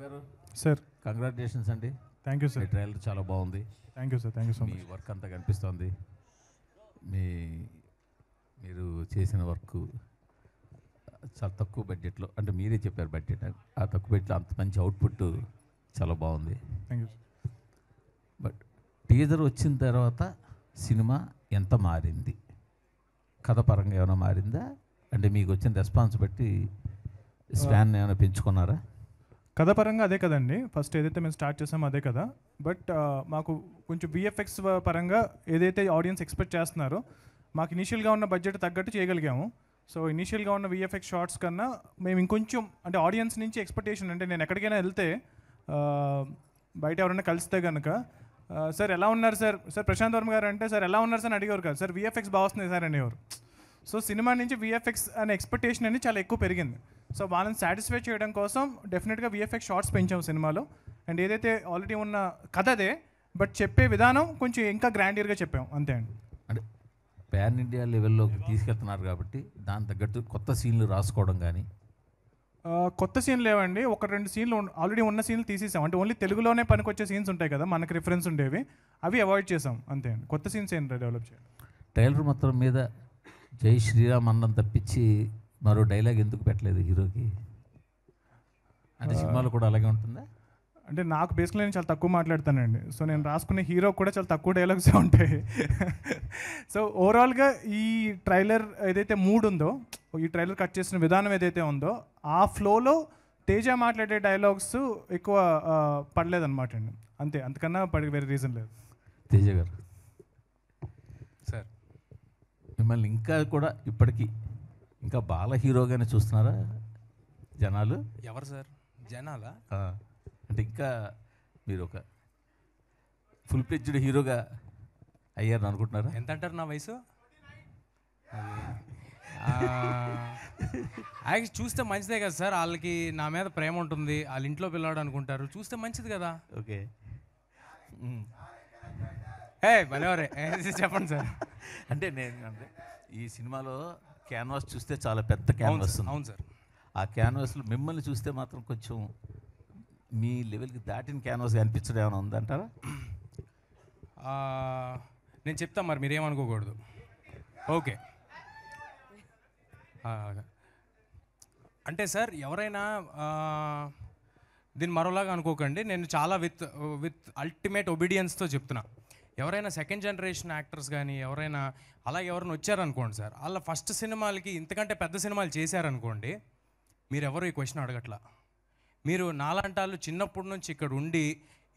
గారు sir congratulations అండి thank you sir trailer చాలా బాగుంది thank you sir thank you so much work అంతా కనిపిస్తుంది మీ మీరు చేసిన వర్క్ చాలా తక్కువ బడ్జెట్లో అంటే మీరే చెప్పారు బడ్జెట్ ఆ తక్కువ బడ్జెట్లో అంత మంచి అవుట్పుట్ చాలా బాగుంది థ్యాంక్ యూ బట్ టీజర్ వచ్చిన తర్వాత సినిమా ఎంత మారింది కథ పరంగా ఏమైనా మారిందా అంటే మీకు వచ్చిన రెస్పాన్స్ బట్టి స్పాన్ ఏమైనా పెంచుకున్నారా కథ పరంగా అదే కదండి ఫస్ట్ ఏదైతే మేము స్టార్ట్ చేసామో అదే కదా బట్ మాకు కొంచెం విఎఫ్ఎక్స్ పరంగా ఏదైతే ఆడియన్స్ ఎక్స్పెక్ట్ చేస్తున్నారో మాకు ఇనీషియల్గా ఉన్న బడ్జెట్ తగ్గట్టు చేయగలిగాము సో ఇనీషియల్గా ఉన్న విఎఫ్ఎక్స్ షార్ట్స్ కన్నా మేము ఇంకొంచెం అంటే ఆడియన్స్ నుంచి ఎక్స్పెక్టేషన్ అంటే నేను ఎక్కడికైనా వెళ్తే బయట ఎవరైనా కలిస్తే కనుక సార్ ఎలా ఉన్నారు సార్ సార్ ప్రశాంత్ వర్మ గారు అంటే సార్ ఎలా ఉన్నారు సార్ అని అడిగేవారు కదా సార్ విఎఫ్ఎక్స్ బాగా వస్తున్నాయి సార్ అనేవారు సో సినిమా నుంచి విఎఫ్ఎక్స్ అనే ఎక్స్పెక్టేషన్ అనేది చాలా ఎక్కువ పెరిగింది సో వాళ్ళని సాటిస్ఫై చేయడం కోసం డెఫినెట్గా విఎఫ్ఎక్స్ షార్ట్స్ పెంచాం సినిమాలో అండ్ ఏదైతే ఆల్రెడీ ఉన్న కథ అదే బట్ చెప్పే విధానం కొంచెం ఇంకా గ్రాండియర్గా చెప్పాం అంతే అండి అంటే ప్యాన్ ఇండియా లెవెల్లోకి తీసుకెళ్తున్నారు కాబట్టి దాని తగ్గట్టు కొత్త సీన్లు రాసుకోవడం కానీ కొత్త సీన్లు లేవండి ఒక రెండు సీన్లు ఆల్రెడీ ఉన్న సీన్లు తీసేసాం అంటే ఓన్లీ తెలుగులోనే పనికొచ్చే సీన్స్ ఉంటాయి కదా మనకు రిఫరెన్స్ ఉండేవి అవి అవాయిడ్ చేసాం అంతే అండి కొత్త సీన్స్ ఏం డెవలప్ చేయాలి ట్రైలర్ మొత్తం మీద జై శ్రీరామ్ అన్నం తప్పించి మరో డైలాగ్ ఎందుకు పెట్టలేదు హీరోకి అంటే సినిమాలో కూడా అలాగే ఉంటుందా అంటే నాకు బేస్లో నేను చాలా తక్కువ మాట్లాడతానండి సో నేను రాసుకునే హీరో కూడా చాలా తక్కువ డైలాగ్స్ ఉంటాయి సో ఓవరాల్గా ఈ ట్రైలర్ ఏదైతే మూడ్ ఉందో ఈ ట్రైలర్ కట్ చేసిన విధానం ఏదైతే ఉందో ఆ ఫ్లోలో తేజ మాట్లాడే డైలాగ్స్ ఎక్కువ పడలేదన్నమాట అండి అంతే అంతకన్నా పడి వేరే రీజన్ లేదు తేజ గారు సార్ మిమ్మల్ని ఇంకా కూడా ఇప్పటికీ ఇంకా బాల హీరోగానే చూస్తున్నారా జనాలు ఎవరు సార్ జనాలా అంటే ఇంకా మీరు ఒక ఫుల్ ప్లెడ్జ్డ్ హీరోగా అయ్యారని అనుకుంటున్నారా ఎంత అంటారు నా వయసు యాక్చువల్ చూస్తే మంచిదే కదా సార్ వాళ్ళకి నా మీద ప్రేమ ఉంటుంది వాళ్ళ ఇంట్లో పిల్లవాడు అనుకుంటారు చూస్తే మంచిది కదా ఓకే ఏ భలేవరే చెప్పండి సార్ అంటే నేను అంటే ఈ సినిమాలో క్యాన్వాస్ చూస్తే చాలా పెద్ద క్యాన్వాస్ అవును సార్ ఆ క్యాన్వాస్లో మిమ్మల్ని చూస్తే మాత్రం కొంచెం మీ లెవెల్కి దాటిన క్యాన్వాస్ కనిపించడం ఏమైనా ఉందంటారా నేను చెప్తాను మరి మీరేమనుకోకూడదు ఓకే అంటే సార్ ఎవరైనా దీన్ని మరోలాగా అనుకోకండి నేను చాలా విత్ విత్ అల్టిమేట్ ఒబీడియన్స్తో చెప్తున్నా ఎవరైనా సెకండ్ జనరేషన్ యాక్టర్స్ కానీ ఎవరైనా అలా ఎవరైనా వచ్చారనుకోండి సార్ వాళ్ళ ఫస్ట్ సినిమాలకి ఇంతకంటే పెద్ద సినిమాలు చేశారనుకోండి మీరు ఎవరు ఈ క్వశ్చన్ అడగట్లా మీరు నాలంటాళ్ళు చిన్నప్పటి నుంచి ఇక్కడ ఉండి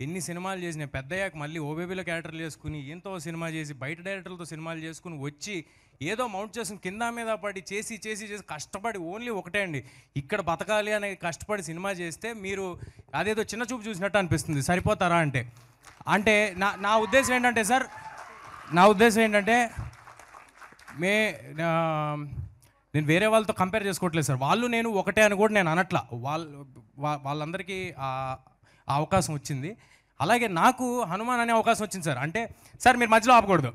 ఎన్ని సినిమాలు చేసిన పెద్దయ్యాక మళ్ళీ ఓబేబీలో క్యారెక్టర్లు చేసుకుని ఎంతో సినిమా చేసి బయట డైరెక్టర్లతో సినిమాలు చేసుకుని వచ్చి ఏదో మౌంట్ చేసుకుని కింద మీద పడి చేసి చేసి చేసి కష్టపడి ఓన్లీ ఒకటే అండి ఇక్కడ బతకాలి అనే కష్టపడి సినిమా చేస్తే మీరు అదేదో చిన్న చూపు చూసినట్టు అనిపిస్తుంది సరిపోతారా అంటే అంటే నా నా ఉద్దేశం ఏంటంటే సార్ నా ఉద్దేశం ఏంటంటే మే నేను వేరే వాళ్ళతో కంపేర్ చేసుకోవట్లేదు సార్ వాళ్ళు నేను ఒకటే అని కూడా నేను అనట్లా వాళ్ళు వాళ్ళందరికీ అవకాశం వచ్చింది అలాగే నాకు హనుమాన్ అనే అవకాశం వచ్చింది సార్ అంటే సార్ మీరు మధ్యలో ఆపకూడదు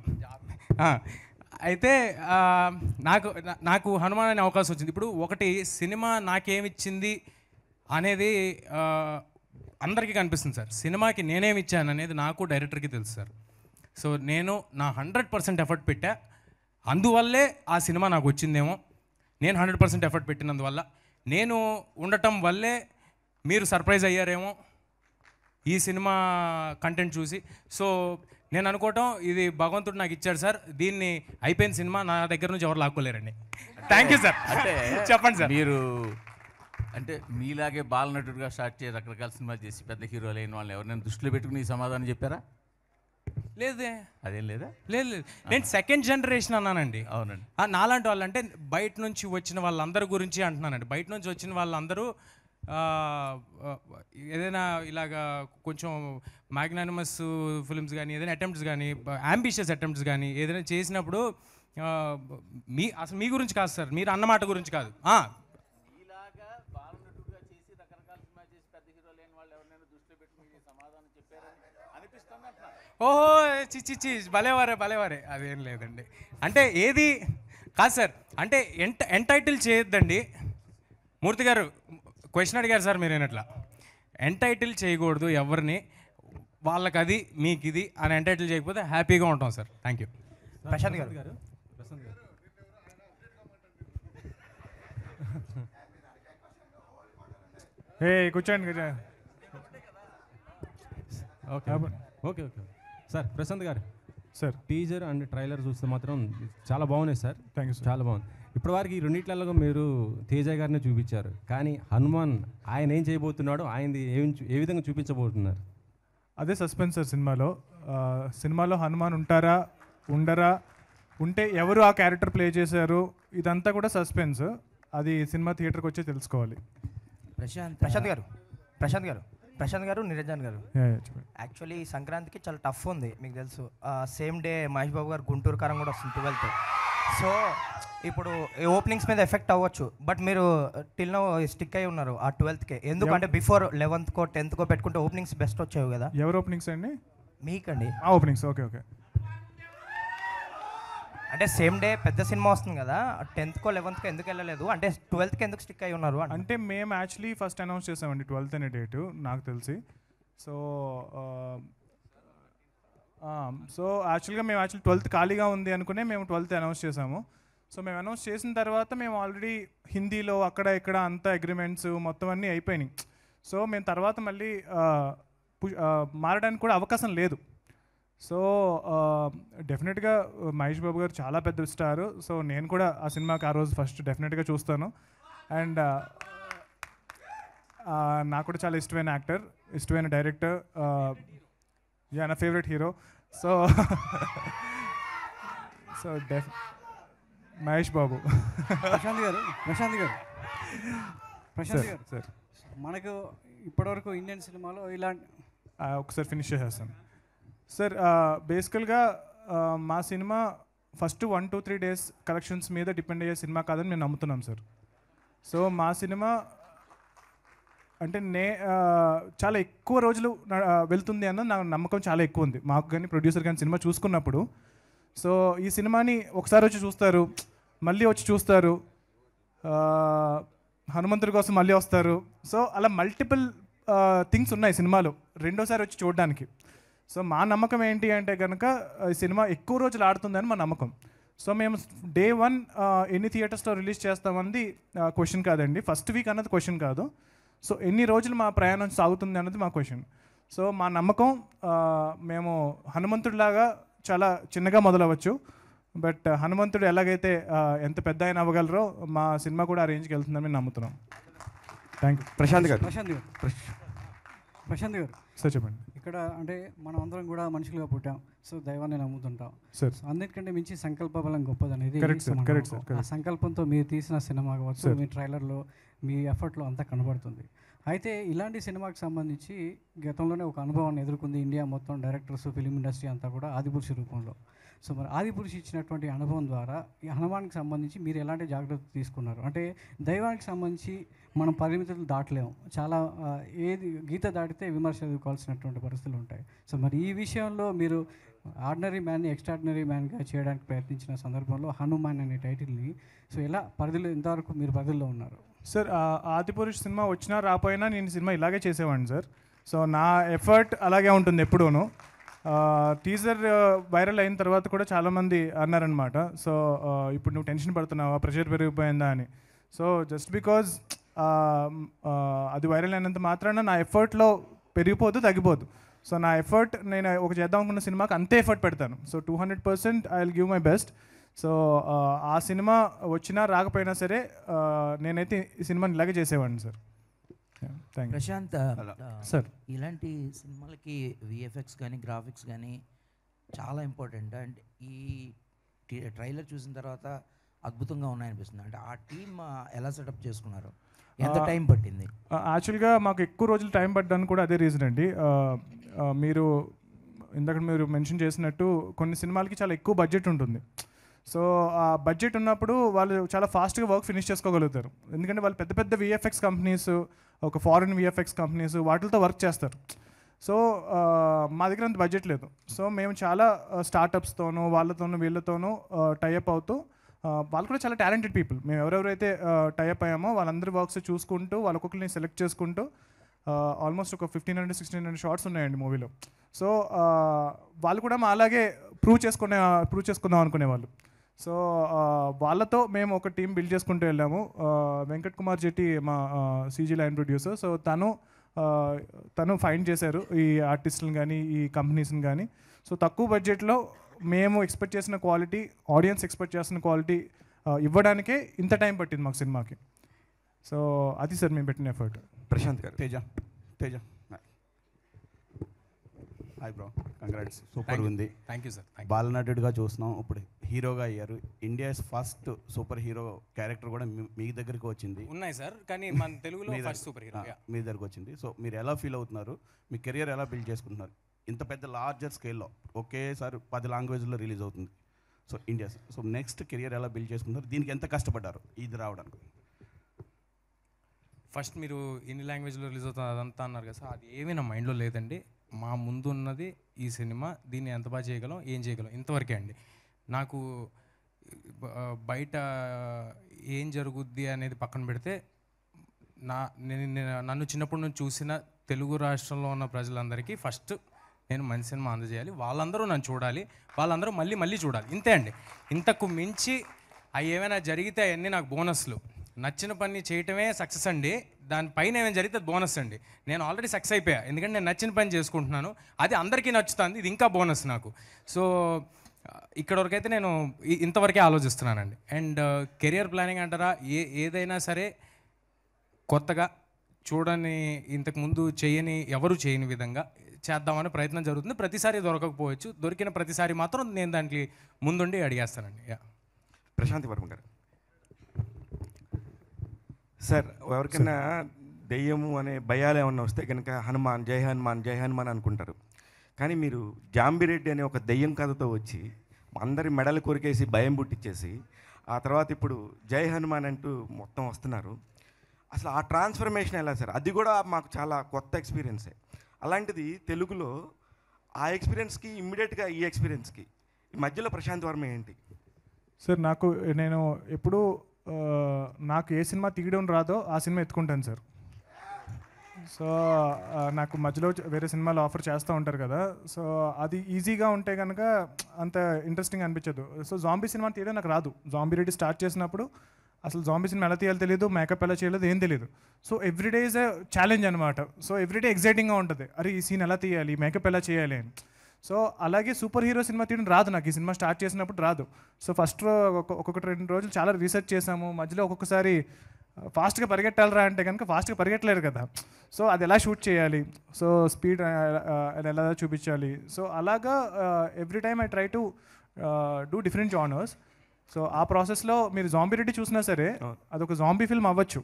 అయితే నాకు నాకు హనుమాన్ అనే అవకాశం వచ్చింది ఇప్పుడు ఒకటి సినిమా నాకేమిచ్చింది అనేది అందరికీ కనిపిస్తుంది సార్ సినిమాకి నేనేమి ఇచ్చాను అనేది నాకు డైరెక్టర్కి తెలుసు సార్ సో నేను నా హండ్రెడ్ పర్సెంట్ ఎఫర్ట్ పెట్టా అందువల్లే ఆ సినిమా నాకు వచ్చిందేమో నేను హండ్రెడ్ పర్సెంట్ ఎఫర్ట్ పెట్టినందువల్ల నేను ఉండటం వల్లే మీరు సర్ప్రైజ్ అయ్యారేమో ఈ సినిమా కంటెంట్ చూసి సో నేను అనుకోవటం ఇది భగవంతుడు నాకు ఇచ్చాడు సార్ దీన్ని అయిపోయిన సినిమా నా దగ్గర నుంచి ఎవరు లాక్కోలేరండి థ్యాంక్ యూ సార్ చెప్పండి సార్ మీరు అంటే మీలాగే బాలనటుడుగా స్టార్ట్ చేసి రకరకాల సినిమాలు చేసి పెద్ద హీరో లేని వాళ్ళని ఎవరైనా దృష్టిలో పెట్టుకుని సమాధానం చెప్పారా లేదే అదేం లేదా లేదు లేదు నేను సెకండ్ జనరేషన్ అన్నానండి అవునండి నాలాంటి వాళ్ళు అంటే బయట నుంచి వచ్చిన వాళ్ళందరి గురించి అంటున్నానండి బయట నుంచి వచ్చిన వాళ్ళందరూ ఏదైనా ఇలాగా కొంచెం మ్యాగ్నానిమస్ ఫిల్మ్స్ కానీ ఏదైనా అటెంప్ట్స్ కానీ అంబిషియస్ అటెంప్ట్స్ కానీ ఏదైనా చేసినప్పుడు మీ అసలు మీ గురించి కాదు సార్ మీరు అన్నమాట గురించి కాదు ఓహో చిచ్చి భలేవారే భలేవారే అదేం లేదండి అంటే ఏది కాదు సార్ అంటే ఎంట ఎంటైటిల్ చేయొద్దండి మూర్తి గారు క్వశ్చన్ అడిగారు సార్ మీరు మీరేనట్లా ఎంటైటిల్ చేయకూడదు ఎవరిని వాళ్ళకి అది మీకు ఇది అని ఎంటైటిల్ చేయకపోతే హ్యాపీగా ఉంటాం సార్ థ్యాంక్ యూ ప్రశాంత్ గారు గారు ఏ కూర్చోండి కూర్చోండి okay okay okay sir Prashanth garu sir teaser and trailer చూస్తే మాత్రం చాలా బాగున్నాయి సార్ థ్యాంక్ యూ చాలా బాగుంది ఇప్పటి వరకు ఈ రెండిట్లలో మీరు తేజ గారిని చూపించారు కానీ హనుమాన్ ఆయన ఏం చేయబోతున్నాడో ఆయనది ఏం ఏ విధంగా చూపించబోతున్నారు అదే సస్పెన్స్ సార్ సినిమాలో సినిమాలో హనుమాన్ ఉంటారా ఉండరా ఉంటే ఎవరు ఆ క్యారెక్టర్ ప్లే చేశారు ఇదంతా కూడా సస్పెన్స్ అది సినిమా థియేటర్కి వచ్చి తెలుసుకోవాలి ప్రశాంత్ ప్రశాంత్ గారు ప్రశాంత్ గారు ప్రశాంత్ గారు నిరంజన్ గారు యాక్చువల్లీ సంక్రాంతికి చాలా టఫ్ ఉంది మీకు తెలుసు సేమ్ డే మహేష్ బాబు గారు గుంటూరు కారం కూడా వస్తుంది ట్వెల్త్ సో ఇప్పుడు ఓపెనింగ్స్ మీద ఎఫెక్ట్ అవ్వచ్చు బట్ మీరు టిల్ నో స్టిక్ అయి ఉన్నారు ఆ ట్వెల్త్కే ఎందుకంటే బిఫోర్ లెవెన్త్కో టెన్త్కో పెట్టుకుంటే ఓపెనింగ్స్ బెస్ట్ వచ్చేవి కదా ఎవరు ఓపెనింగ్స్ అండి మీకండి ఓపెనింగ్స్ ఓకే ఓకే అంటే సేమ్ డే పెద్ద సినిమా వస్తుంది కదా లెవెన్త్ కో ఎందుకు వెళ్ళలేదు అంటే ట్వెల్త్కి ఎందుకు స్టిక్ అయి ఉన్నారు అంటే మేము యాక్చువల్లీ ఫస్ట్ అనౌన్స్ చేసామండి ట్వెల్త్ అనే డేటు నాకు తెలిసి సో సో యాక్చువల్గా మేము యాక్చువల్ ట్వెల్త్ ఖాళీగా ఉంది అనుకునే మేము ట్వెల్త్ అనౌన్స్ చేసాము సో మేము అనౌన్స్ చేసిన తర్వాత మేము ఆల్రెడీ హిందీలో అక్కడ ఇక్కడ అంతా అగ్రిమెంట్స్ మొత్తం అన్నీ అయిపోయినాయి సో మేము తర్వాత మళ్ళీ మారడానికి కూడా అవకాశం లేదు సో డెఫినెట్గా uh, మహేష్ బాబు గారు చాలా పెద్ద స్టారు సో నేను కూడా ఆ సినిమాకి ఆ రోజు ఫస్ట్ డెఫినెట్గా చూస్తాను అండ్ uh, uh, నాకు కూడా చాలా ఇష్టమైన యాక్టర్ ఇష్టమైన డైరెక్టర్ యా నా ఫేవరెట్ హీరో సో సో డెఫ్ మహేష్ బాబు ప్రశాంత్ గారు ప్రశాంత్ గారు ప్రశాంత్ గారు సార్ మనకు ఇప్పటివరకు ఇండియన్ సినిమాలో ఇలాంటి ఒకసారి ఫినిష్ చేసేస్తాను సార్ బేసికల్గా మా cinema first one two three days collections మీద డిపెండ్ అయ్యే సినిమా కాదని మేము నమ్ముతున్నాం సార్ సో మా సినిమా అంటే నే చాలా ఎక్కువ రోజులు వెళ్తుంది అన్న నా నమ్మకం చాలా ఎక్కువ ఉంది మాకు కానీ ప్రొడ్యూసర్ కానీ సినిమా చూసుకున్నప్పుడు సో ఈ సినిమాని ఒకసారి వచ్చి చూస్తారు మళ్ళీ వచ్చి చూస్తారు హనుమంతుడి కోసం మళ్ళీ వస్తారు సో అలా మల్టిపుల్ థింగ్స్ ఉన్నాయి సినిమాలో రెండోసారి వచ్చి చూడడానికి సో మా నమ్మకం ఏంటి అంటే కనుక సినిమా ఎక్కువ రోజులు ఆడుతుందని మా నమ్మకం సో మేము డే వన్ ఎన్ని థియేటర్స్లో రిలీజ్ చేస్తామన్నది క్వశ్చన్ కాదండి ఫస్ట్ వీక్ అన్నది క్వశ్చన్ కాదు సో ఎన్ని రోజులు మా ప్రయాణం సాగుతుంది అన్నది మా క్వశ్చన్ సో మా నమ్మకం మేము హనుమంతుడిలాగా చాలా చిన్నగా మొదలవచ్చు బట్ హనుమంతుడు ఎలాగైతే ఎంత పెద్ద ఆయన అవ్వగలరో మా సినిమా కూడా ఆ రేంజ్కి వెళ్తుందని మేము నమ్ముతున్నాం thank you Prashanth garu Prashanth garu Prashanth garu sir చెప్పండి ఇక్కడ అంటే మనం అందరం కూడా మనుషులుగా పుట్టాం సో దైవాన్ని నమ్ముతుంటాం సార్ అన్నిటికంటే మించి సంకల్ప బలం గొప్పది అనేది ఆ సంకల్పంతో మీరు తీసిన సినిమా కావచ్చు మీ ట్రైలర్లో మీ ఎఫర్ట్లో అంతా కనబడుతుంది అయితే ఇలాంటి సినిమాకి సంబంధించి గతంలోనే ఒక అనుభవాన్ని ఎదుర్కొంది ఇండియా మొత్తం డైరెక్టర్స్ ఫిలిం ఇండస్ట్రీ అంతా కూడా ఆదిపురుష రూపంలో సో మరి ఆది ఇచ్చినటువంటి అనుభవం ద్వారా ఈ హనుమానికి సంబంధించి మీరు ఎలాంటి జాగ్రత్తలు తీసుకున్నారు అంటే దైవానికి సంబంధించి మనం పరిమితులు దాటలేము చాలా ఏది గీత దాటితే విమర్శ ఎదుర్కోవాల్సినటువంటి పరిస్థితులు ఉంటాయి సో మరి ఈ విషయంలో మీరు ఆర్డినరీ మ్యాన్ని ఎక్స్ట్రాడినరీ మ్యాన్గా చేయడానికి ప్రయత్నించిన సందర్భంలో హనుమాన్ అనే టైటిల్ని సో ఎలా పరిధిలో ఇంతవరకు మీరు పరిధిలో ఉన్నారు సార్ ఆదిపురుష్ సినిమా వచ్చినా రాపోయినా నేను సినిమా ఇలాగే చేసేవాడిని సార్ సో నా ఎఫర్ట్ అలాగే ఉంటుంది ఎప్పుడూనూ టీజర్ వైరల్ అయిన తర్వాత కూడా చాలామంది అన్నారనమాట సో ఇప్పుడు నువ్వు టెన్షన్ పడుతున్నావా ప్రెషర్ పెరిగిపోయిందా అని సో జస్ట్ బికాజ్ అది వైరల్ అయినంత మాత్రాన నా ఎఫర్ట్లో పెరిగిపోదు తగ్గిపోదు సో నా ఎఫర్ట్ నేను ఒక చేద్దాం అనుకున్న సినిమాకి అంతే ఎఫర్ట్ పెడతాను so two hundred percent I will give my best so ఆ సినిమా వచ్చినా రాకపోయినా సరే నేనైతే ఈ సినిమాని ఇలాగే చేసేవాడిని సార్ ప్రశాంత్ సార్ ఇలాంటి సినిమాలకి విఎఫ్ఎక్స్ కానీ గ్రాఫిక్స్ కానీ చాలా ఇంపార్టెంట్ అండ్ ఈ ట్రైలర్ చూసిన తర్వాత అద్భుతంగా ఉన్నాయనిపిస్తుంది అంటే ఆ టీమ్ ఎలా సెటప్ చేసుకున్నారు ఎంత టైం పట్టింది యాక్చువల్గా మాకు ఎక్కువ రోజులు టైం పడ్డానికి కూడా అదే రీజన్ అండి మీరు ఇందాక మీరు మెన్షన్ చేసినట్టు కొన్ని సినిమాలకి చాలా ఎక్కువ బడ్జెట్ ఉంటుంది సో ఆ బడ్జెట్ ఉన్నప్పుడు వాళ్ళు చాలా ఫాస్ట్గా వర్క్ ఫినిష్ చేసుకోగలుగుతారు ఎందుకంటే వాళ్ళు పెద్ద పెద్ద విఎఫ్ఎక్స్ కంపెనీస్ ఒక ఫారిన్ విఎఫ్ఎక్స్ కంపెనీస్ వాటితో వర్క్ చేస్తారు సో మా దగ్గర అంత బడ్జెట్ లేదు సో మేము చాలా స్టార్టప్స్తోనూ వాళ్ళతోనూ వీళ్ళతోనూ టైఅప్ అవుతూ వాళ్ళు కూడా చాలా టాలెంటెడ్ పీపుల్ మేము ఎవరెవరైతే టైఅప్ అయ్యామో వాళ్ళందరి వర్క్స్ చూసుకుంటూ వాళ్ళొక్కరిని ఒక్కొక్కరిని సెలెక్ట్ చేసుకుంటూ ఆల్మోస్ట్ ఒక fifteen hundred sixteen hundred shots ఉన్నాయండి మూవీలో సో వాళ్ళు కూడా మా అలాగే ప్రూవ్ చేసుకునే ప్రూవ్ చేసుకుందాం అనుకునేవాళ్ళు సో వాళ్ళతో మేము ఒక టీం బిల్డ్ చేసుకుంటూ వెళ్ళాము వెంకట్ కుమార్ జెట్టి మా సీజీ లైన్ ప్రొడ్యూసర్ సో తను తను ఫైండ్ చేశారు ఈ ఆర్టిస్టులను కానీ ఈ కంపెనీస్ని కానీ సో తక్కువ బడ్జెట్లో మేము ఎక్స్పెక్ట్ చేసిన క్వాలిటీ ఆడియన్స్ ఎక్స్పెక్ట్ చేసిన క్వాలిటీ ఇవ్వడానికే ఇంత టైం పట్టింది మాకు సినిమాకి సో అది సార్ మేము పెట్టిన effort Prashanth garu Teja Teja hi bro congrats super ఉంది థ్యాంక్ యూ సార్ బాలనటుడిగా చూస్తున్నాం ఇప్పుడు హీరోగా అయ్యారు India's first super hero character కూడా మీ దగ్గరికి వచ్చింది ఉన్నాయి సార్ కానీ మన తెలుగులో ఫస్ట్ సూపర్ హీరో మీ దగ్గరకు వచ్చింది సో మీరు ఎలా ఫీల్ అవుతున్నారు మీ కెరియర్ ఎలా బిల్డ్ చేసుకుంటున్నారు ఇంత పెద్ద లార్జర్ స్కేల్లో ఒకేసారి పది లాంగ్వేజ్లో రిలీజ్ అవుతుంది so India so next career ఎలా బిల్డ్ చేసుకున్నారు దీనికి ఎంత కష్టపడ్డారు ఇది రావడానికి ఫస్ట్ మీరు ఇన్ని లాంగ్వేజ్లో రిలీజ్ అవుతుంది అదంతా అన్నారు కదా సార్ అది ఏమీ నా మైండ్లో లేదండి మా ముందున్నది ఈ సినిమా దీన్ని ఎంత బాగా చేయగలం ఏం చేయగలం ఇంతవరకే అండి నాకు బయట ఏం జరుగుద్ది అనేది పక్కన పెడితే నా నేను నన్ను చిన్నప్పటి నుంచి చూసిన తెలుగు రాష్ట్రంలో ఉన్న ప్రజలందరికీ ఫస్ట్ నేను మంచి సినిమా అందజేయాలి వాళ్ళందరూ నన్ను చూడాలి వాళ్ళందరూ మళ్ళీ మళ్ళీ చూడాలి ఇంతే అండి ఇంతకు మించి అవి ఏమైనా జరిగితే అవన్నీ నాకు బోనస్లు నచ్చిన పని చేయటమే సక్సెస్ అండి దానిపైన ఏమైనా జరిగితే బోనస్ అండి నేను ఆల్రెడీ సక్సెస్ అయిపోయా ఎందుకంటే నేను నచ్చిన పని చేసుకుంటున్నాను అది అందరికీ నచ్చుతుంది ఇది ఇంకా బోనస్ నాకు సో ఇక్కడ వరకైతే నేను ఇంతవరకే ఆలోచిస్తున్నానండి అండ్ కెరియర్ ప్లానింగ్ అంటారా ఏ ఏదైనా సరే కొత్తగా చూడని ఇంతకుముందు చేయని ఎవరు చేయని విధంగా చేద్దామనే ప్రయత్నం జరుగుతుంది ప్రతిసారి దొరకకపోవచ్చు దొరికిన ప్రతిసారి మాత్రం నేను దానికి ముందుండి అడిగేస్తానండి యా ప్రశాంతి వర్మ గారు సార్ ఎవరికైనా దెయ్యము అనే భయాలు ఏమన్నా వస్తే కనుక హనుమాన్ జై హనుమాన్ జై హనుమాన్ అనుకుంటారు కానీ మీరు జాంబిరెడ్డి అనే ఒక దెయ్యం కథతో వచ్చి అందరి మెడలు కొరికేసి భయం పుట్టించేసి ఆ తర్వాత ఇప్పుడు జై హనుమాన్ అంటూ మొత్తం వస్తున్నారు అసలు ఆ ట్రాన్స్ఫర్మేషన్ ఎలా సార్ అది కూడా మాకు చాలా కొత్త ఎక్స్పీరియన్సే అలాంటిది తెలుగులో ఆ ఎక్స్పీరియన్స్కి ఇమ్మీడియట్గా ఈ ఎక్స్పీరియన్స్కి ఈ మధ్యలో ప్రశాంత్ వర్మ ఏంటి సార్ నాకు నేను ఎప్పుడూ నాకు ఏ సినిమా తీయడం రాదో ఆ సినిమా ఎత్తుకుంటాను సార్ సో నాకు మధ్యలో వేరే సినిమాలు ఆఫర్ చేస్తూ ఉంటారు కదా సో అది ఈజీగా ఉంటే కనుక అంత ఇంట్రెస్టింగ్ అనిపించదు సో జాంబీ సినిమా తీయడం నాకు రాదు జాంబీ రెడ్డి స్టార్ట్ చేసినప్పుడు అసలు జాంబీ సినిమా ఎలా తీయాలో తెలియదు మేకప్ ఎలా చేయలేదు ఏం తెలియదు సో ఎవ్రీడే ఇస్ ఛాలెంజ్ అనమాట సో ఎవ్రీడే ఎగ్జైటింగ్గా ఉంటుంది అరే ఈ సీన్ ఎలా తీయాలి మేకప్ ఎలా చేయాలి అని సో అలాగే సూపర్ హీరో సినిమా తీయడం రాదు నాకు ఈ సినిమా స్టార్ట్ చేసినప్పుడు రాదు సో ఫస్ట్ ఒక్కొక్కటి రెండు రోజులు చాలా రీసెర్చ్ చేసాము మధ్యలో ఒక్కొక్కసారి ఫాస్ట్గా పరిగెట్టాలరా అంటే కనుక ఫాస్ట్గా పరిగెట్టలేరు కదా సో అది ఎలా షూట్ చేయాలి సో స్పీడ్ ఎలా చూపించాలి సో అలాగా every time I try to do different genres so ఆ ప్రాసెస్లో మీరు జాంబీ రెడ్డి చూసినా సరే అదొక జాంబీ ఫిల్మ్ అవ్వచ్చు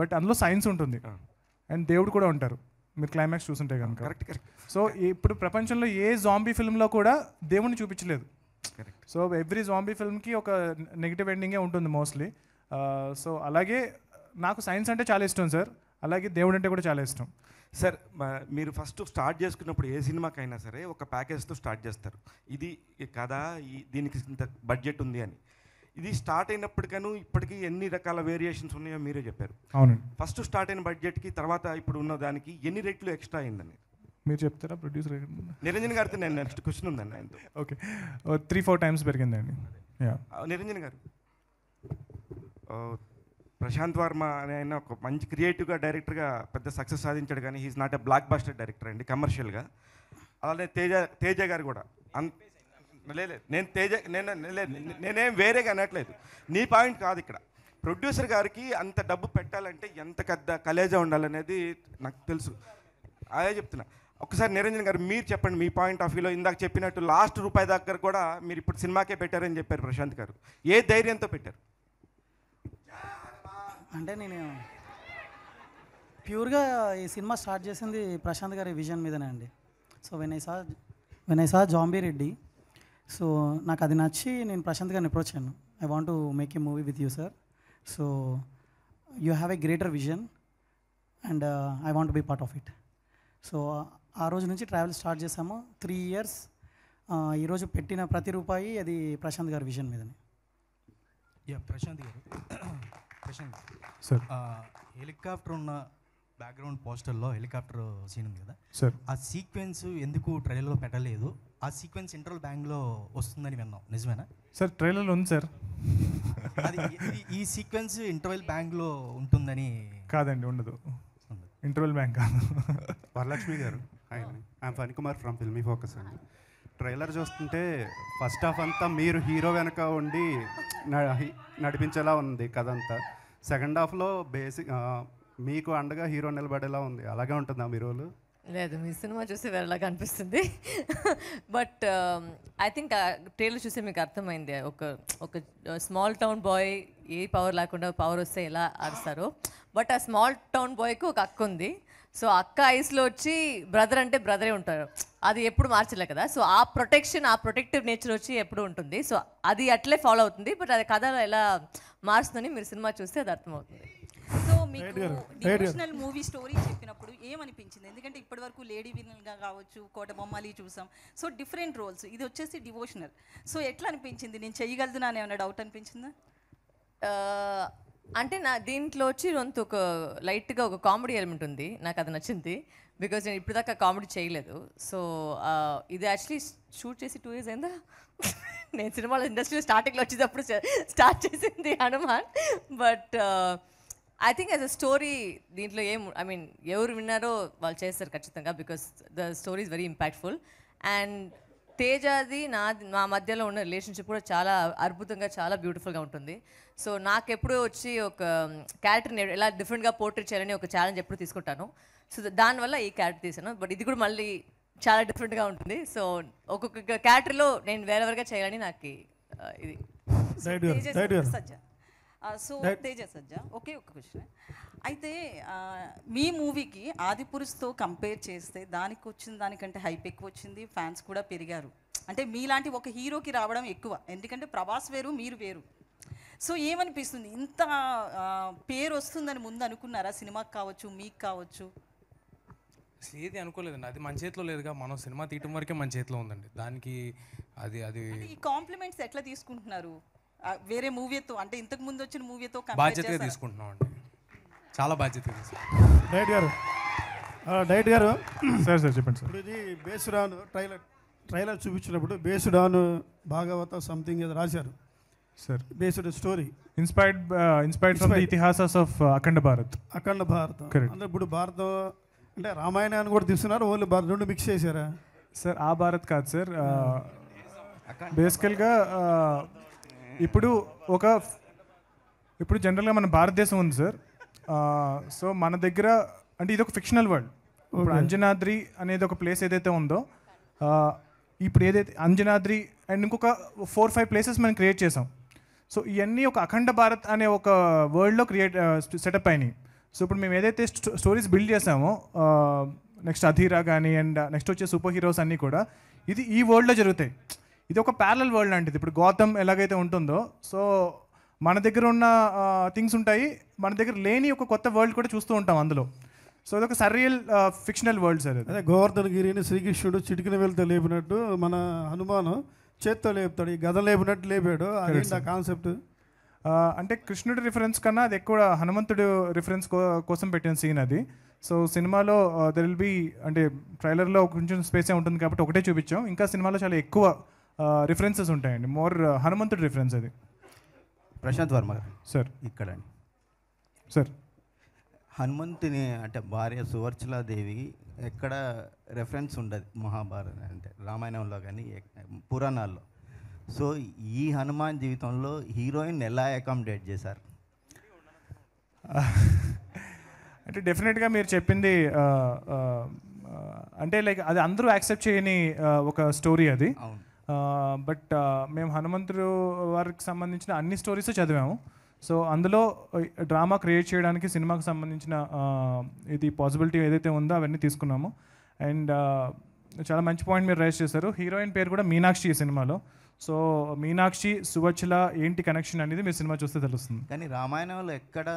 బట్ అందులో సైన్స్ ఉంటుంది అండ్ దేవుడు కూడా ఉంటారు మీరు క్లైమాక్స్ చూసుంటే కనుక కరెక్ట్ కరెక్ట్ సో ఇప్పుడు ప్రపంచంలో ఏ జాంబీ ఫిల్మ్లో కూడా దేవుణ్ణి చూపించలేదు కరెక్ట్ సో ఎవ్రీ జాంబీ ఫిల్మ్కి ఒక నెగిటివ్ ఎండింగే ఉంటుంది మోస్ట్లీ సో uh, అలాగే నాకు సైన్స్ అంటే చాలా ఇష్టం సార్ అలాగే దేవుడు అంటే కూడా చాలా ఇష్టం సార్ మీరు ఫస్ట్ స్టార్ట్ చేసుకున్నప్పుడు ఏ సినిమాకైనా సరే ఒక ప్యాకేజ్తో స్టార్ట్ చేస్తారు ఇది కదా ఈ దీనికి ఇంత బడ్జెట్ ఉంది అని ఇది స్టార్ట్ అయినప్పటికను ఇప్పటికీ ఎన్ని రకాల వేరియేషన్స్ ఉన్నాయో మీరే చెప్పారు అవునండి ఫస్ట్ స్టార్ట్ అయిన బడ్జెట్కి తర్వాత ఇప్పుడు ఉన్న దానికి ఎన్ని రేట్లు ఎక్స్ట్రా అయిందని మీరు చెప్తారా ప్రొడ్యూసర్ నిరంజన్ గారితో నేను నెక్స్ట్ క్వశ్చన్ ఉందండి ఆయన ఓకే త్రీ ఫోర్ టైమ్స్ పెరిగిందండి నిరంజన్ గారు ప్రశాంత్ వర్మ అనే ఆయన ఒక మంచి క్రియేటివ్గా డైరెక్టర్గా పెద్ద సక్సెస్ సాధించాడు కానీ he's not a blockbuster director అండి కమర్షియల్గా అలానే తేజ తేజ గారు కూడా అంత లేదు నేను తేజ నేను లేదు నేనేం వేరేగా అనట్లేదు నీ పాయింట్ కాదు ఇక్కడ ప్రొడ్యూసర్ గారికి అంత డబ్బు పెట్టాలంటే ఎంత పెద్ద కలేజా ఉండాలనేది నాకు తెలుసు అదే చెప్తున్నా ఒకసారి నిరంజన్ గారు మీరు చెప్పండి మీ పాయింట్ ఆఫ్ వ్యూలో ఇందాక చెప్పినట్టు లాస్ట్ రూపాయి దగ్గర కూడా మీరు ఇప్పుడు సినిమాకే పెట్టారని చెప్పారు ప్రశాంత్ గారు ఏ ధైర్యంతో పెట్టారు అంటే నేను ప్యూర్గా ఈ సినిమా స్టార్ట్ చేసింది ప్రశాంత్ గారి విజన్ మీదనే అండి so Vinay sir Vinay sir zombie Reddy so నాకు అది నచ్చి నేను ప్రశాంత్ గారిని అప్రోచ్ అయ్యాను I want to make a movie with you sir so you have a greater vision and I want be part of it so ఆ రోజు నుంచి ట్రావెల్ స్టార్ట్ చేసాము త్రీ ఇయర్స్ ఈరోజు పెట్టిన ప్రతి రూపాయి అది ప్రశాంత్ గారి vision మీదని yeah Prashanth garu Prashanth sir helicopter ఉన్న బ్యాక్గ్రౌండ్ పోస్టర్లో హెలికాప్టర్ సీన్ ఉంది కదా సార్ ఆ సీక్వెన్స్ ఎందుకు ట్రైలర్లో పెట్టలేదు ఆ సీక్వెన్స్ ఇంటర్వల్ లో వస్తుందని విన్నాం నిజమేనా సార్ ట్రైలర్ ఉంది సార్ అది ఈ సీక్వెన్స్ ఇంటర్వెల్ లో ఉంటుందని కాదండి ఉండదు ఇంటర్వెల్ బ్యాంక్ కాదు వరలక్ష్మి గారు ఆయన I'm Phani Kumar from Filmy Focus అండి ట్రైలర్ చూస్తుంటే ఫస్ట్ హాఫ్ అంతా మీరు హీరో వెనక ఉండి నడిపించేలా ఉంది కథ అంతా సెకండ్ హాఫ్లో బేసిక్ మీకు అండగా హీరో నిలబడేలా ఉంది అలాగే ఉంటుందా మీ రోలు లేదు మీ సినిమా చూసి వేరేలాగా అనిపిస్తుంది బట్ ఐ థింక్ ఆ ట్రైలర్ చూసి మీకు అర్థమైంది ఒక ఒక స్మాల్ టౌన్ బాయ్ ఏ పవర్ లేకుండా పవర్ వస్తే ఎలా ఆడుస్తారో బట్ ఆ స్మాల్ టౌన్ బాయ్కి ఒక అక్క ఉంది సో అక్క ఐస్లో వచ్చి బ్రదర్ అంటే బ్రదరే ఉంటారు అది ఎప్పుడు మార్చలే కదా సో ఆ ప్రొటెక్షన్ ఆ ప్రొటెక్టివ్ నేచర్ వచ్చి ఎప్పుడు ఉంటుంది సో అది అట్లే ఫాలో అవుతుంది బట్ అది కథ ఎలా మారుస్తుందని మీరు సినిమా చూస్తే అది అర్థమవుతుంది మీకు డివోషనల్ మూవీ స్టోరీ చెప్పినప్పుడు ఏమనిపించింది ఎందుకంటే ఇప్పటి వరకు లేడీ వినల్గా కావచ్చు కోట బొమ్మాలి చూసాం సో డిఫరెంట్ రోల్స్ ఇది వచ్చేసి డివోషనల్ సో ఎట్లా అనిపించింది నేను చేయగలుగుతున్నాను ఏమైనా డౌట్ అనిపించిందా అంటే నా దీంట్లో వచ్చి రొంత ఒక లైట్గా ఒక కామెడీ ఎలిమెంట్ ఉంది నాకు అది నచ్చింది బికాజ్ నేను ఇప్పటిదాకా కామెడీ చేయలేదు సో ఇది యాక్చువల్లీ షూట్ చేసి టూ ఇయర్స్ అయిందా నేను సినిమాలో ఇండస్ట్రీలో స్టార్టింగ్లో వచ్చేటప్పుడు స్టార్ట్ చేసింది Hanuman but I think as a story దీంట్లో ఏం ఐ మీన్ ఎవరు విన్నారో వాళ్ళు చేస్తారు ఖచ్చితంగా because the story is very impactful and తేజాది నా మా మధ్యలో ఉన్న రిలేషన్షిప్ కూడా చాలా అద్భుతంగా చాలా బ్యూటిఫుల్గా ఉంటుంది సో నాకు ఎప్పుడూ వచ్చి ఒక క్యారెక్టర్ని um, ఎలా డిఫరెంట్గా పోర్ట్రేట్ చేయాలని ఒక ఛాలెంజ్ ఎప్పుడు తీసుకుంటాను సో దానివల్ల ఈ క్యారెక్టర్ తీసాను బట్ ఇది కూడా మళ్ళీ చాలా డిఫరెంట్గా ఉంటుంది సో ఒక్కొక్క క్యారెక్టర్లో నేను వేరేవరగా చేయాలని నాకు ఇది సజ్జ సో తేజ సజ్జ ఒకే ఒక క్వశ్చన్ అయితే మీ మూవీకి ఆదిపురుషుతో కంపేర్ చేస్తే దానికి వచ్చిన దానికంటే హైప్ ఎక్కువ వచ్చింది ఫ్యాన్స్ కూడా పెరిగారు అంటే మీలాంటి ఒక హీరోకి రావడం ఎక్కువ ఎందుకంటే ప్రభాస్ వేరు మీరు వేరు సో ఏమనిపిస్తుంది ఇంత పేరు వస్తుందని ముందు అనుకున్నారా సినిమాకి కావచ్చు మీకు కావచ్చు ఏది అనుకోలేదండి అది మన చేతిలో లేదుగా మనం సినిమా తీయటం వరకే మన చేతిలో ఉందండి దానికి అది అది ఈ కాంప్లిమెంట్స్ ఎట్లా తీసుకుంటున్నారు వేరే మూవీతో అంటే ఇంతకు ముందు వచ్చిన మూవీతో బాధ్యత తీసుకుంటున్నాం అండి చాలా బాధ్యత డైట్ గారు డైట్ గారు సార్ సార్ చెప్పండి సార్ ఇప్పుడు ఇది బేస్డ్ డాన్ ట్రైలర్ ట్రైలర్ చూపించినప్పుడు బేస్డ్ డాన్ భాగవత సంథింగ్ ఏదో రాశారు sir based story inspired inspired from the ఇతిహాసస్ ఆఫ్ అఖండ భారత్ అఖండ భారత్ అంటే ఇప్పుడు భారత అంటే రామాయణాన్ని కూడా తీసుకున్నారు ఓన్లీ రెండు మిక్స్ చేశారా సార్ ఆ భారత్ కాదు సార్ బేసికల్గా ఇప్పుడు ఒక ఇప్పుడు జనరల్గా మన భారతదేశం ఉంది సార్ సో మన దగ్గర అంటే ఇది ఒక ఫిక్షనల్ వరల్డ్ ఇప్పుడు అంజనాద్రి అనేది ఒక ప్లేస్ ఏదైతే ఉందో ఇప్పుడు ఏదైతే అంజనాద్రి అండ్ ఇంకొక ఫోర్ ఫైవ్ ప్లేసెస్ మనం క్రియేట్ చేసాం సో ఇవన్నీ ఒక అఖండ భారత్ అనే ఒక వరల్డ్లో క్రియేట్ సెటప్ అయినాయి సో ఇప్పుడు మేము ఏదైతే స్టోరీస్ బిల్డ్ చేసామో నెక్స్ట్ అధీరా కానీ అండ్ నెక్స్ట్ వచ్చే సూపర్ హీరోస్ అన్నీ కూడా ఇది ఈ వరల్డ్లో జరుగుతాయి ఇది ఒక ప్యారల్ వరల్డ్ లాంటిది ఇప్పుడు గౌతమ్ ఎలాగైతే ఉంటుందో సో మన దగ్గర ఉన్న థింగ్స్ ఉంటాయి మన దగ్గర లేని ఒక కొత్త వరల్డ్ కూడా చూస్తూ ఉంటాం అందులో సో ఇదొక సర్రియల్ ఫిక్షనల్ వరల్డ్ సార్ అదే గోవర్ధన్ గిరిని శ్రీకృష్ణుడు చిటికిన వెళ్తే లేపినట్టు మన హనుమానం చేత్తో లేపుతాడు ఈ గద లేపినట్టు లేపాడు అదే కాన్సెప్ట్ అంటే కృష్ణుడి రిఫరెన్స్ కన్నా అది ఎక్కువ హనుమంతుడు రిఫరెన్స్ కోసం పెట్టిన సీన్ అది సో సినిమాలో దెర్ విల్ బి అంటే ట్రైలర్లో కొంచెం స్పేసే ఉంటుంది కాబట్టి ఒకటే చూపించాం ఇంకా సినిమాలో చాలా ఎక్కువ రిఫరెన్సెస్ ఉంటాయండి మోర్ హనుమంతుడు రిఫరెన్స్ అది ప్రశాంత్ వర్మ సార్ ఇక్కడ సార్ హనుమంతుని అంటే భార్య సువర్చలాదేవి ఎక్కడ రెఫరెన్స్ ఉండదు మహాభారత అంటే రామాయణంలో కానీ పురాణాల్లో సో ఈ హనుమాన్ జీవితంలో హీరోయిన్ ఎలా అకామిడేట్ చేశారు అంటే డెఫినెట్గా మీరు చెప్పింది అంటే లైక్ అది అందరూ యాక్సెప్ట్ చేయని ఒక స్టోరీ అది అవును బట్ మేము హనుమంతుడు వారికి సంబంధించిన అన్ని స్టోరీస్ చదివాము సో అందులో డ్రామా క్రియేట్ చేయడానికి సినిమాకు సంబంధించిన ఇది పాసిబిలిటీ ఏదైతే ఉందో అవన్నీ తీసుకున్నాము అండ్ చాలా మంచి పాయింట్ మీరు రైజ్ చేశారు హీరోయిన్ పేరు కూడా మీనాక్షి ఈ సినిమాలో సో మీనాక్షి సువర్చుల ఏంటి కనెక్షన్ అనేది మీరు సినిమా చూస్తే తెలుస్తుంది కానీ రామాయణంలో ఎక్కడ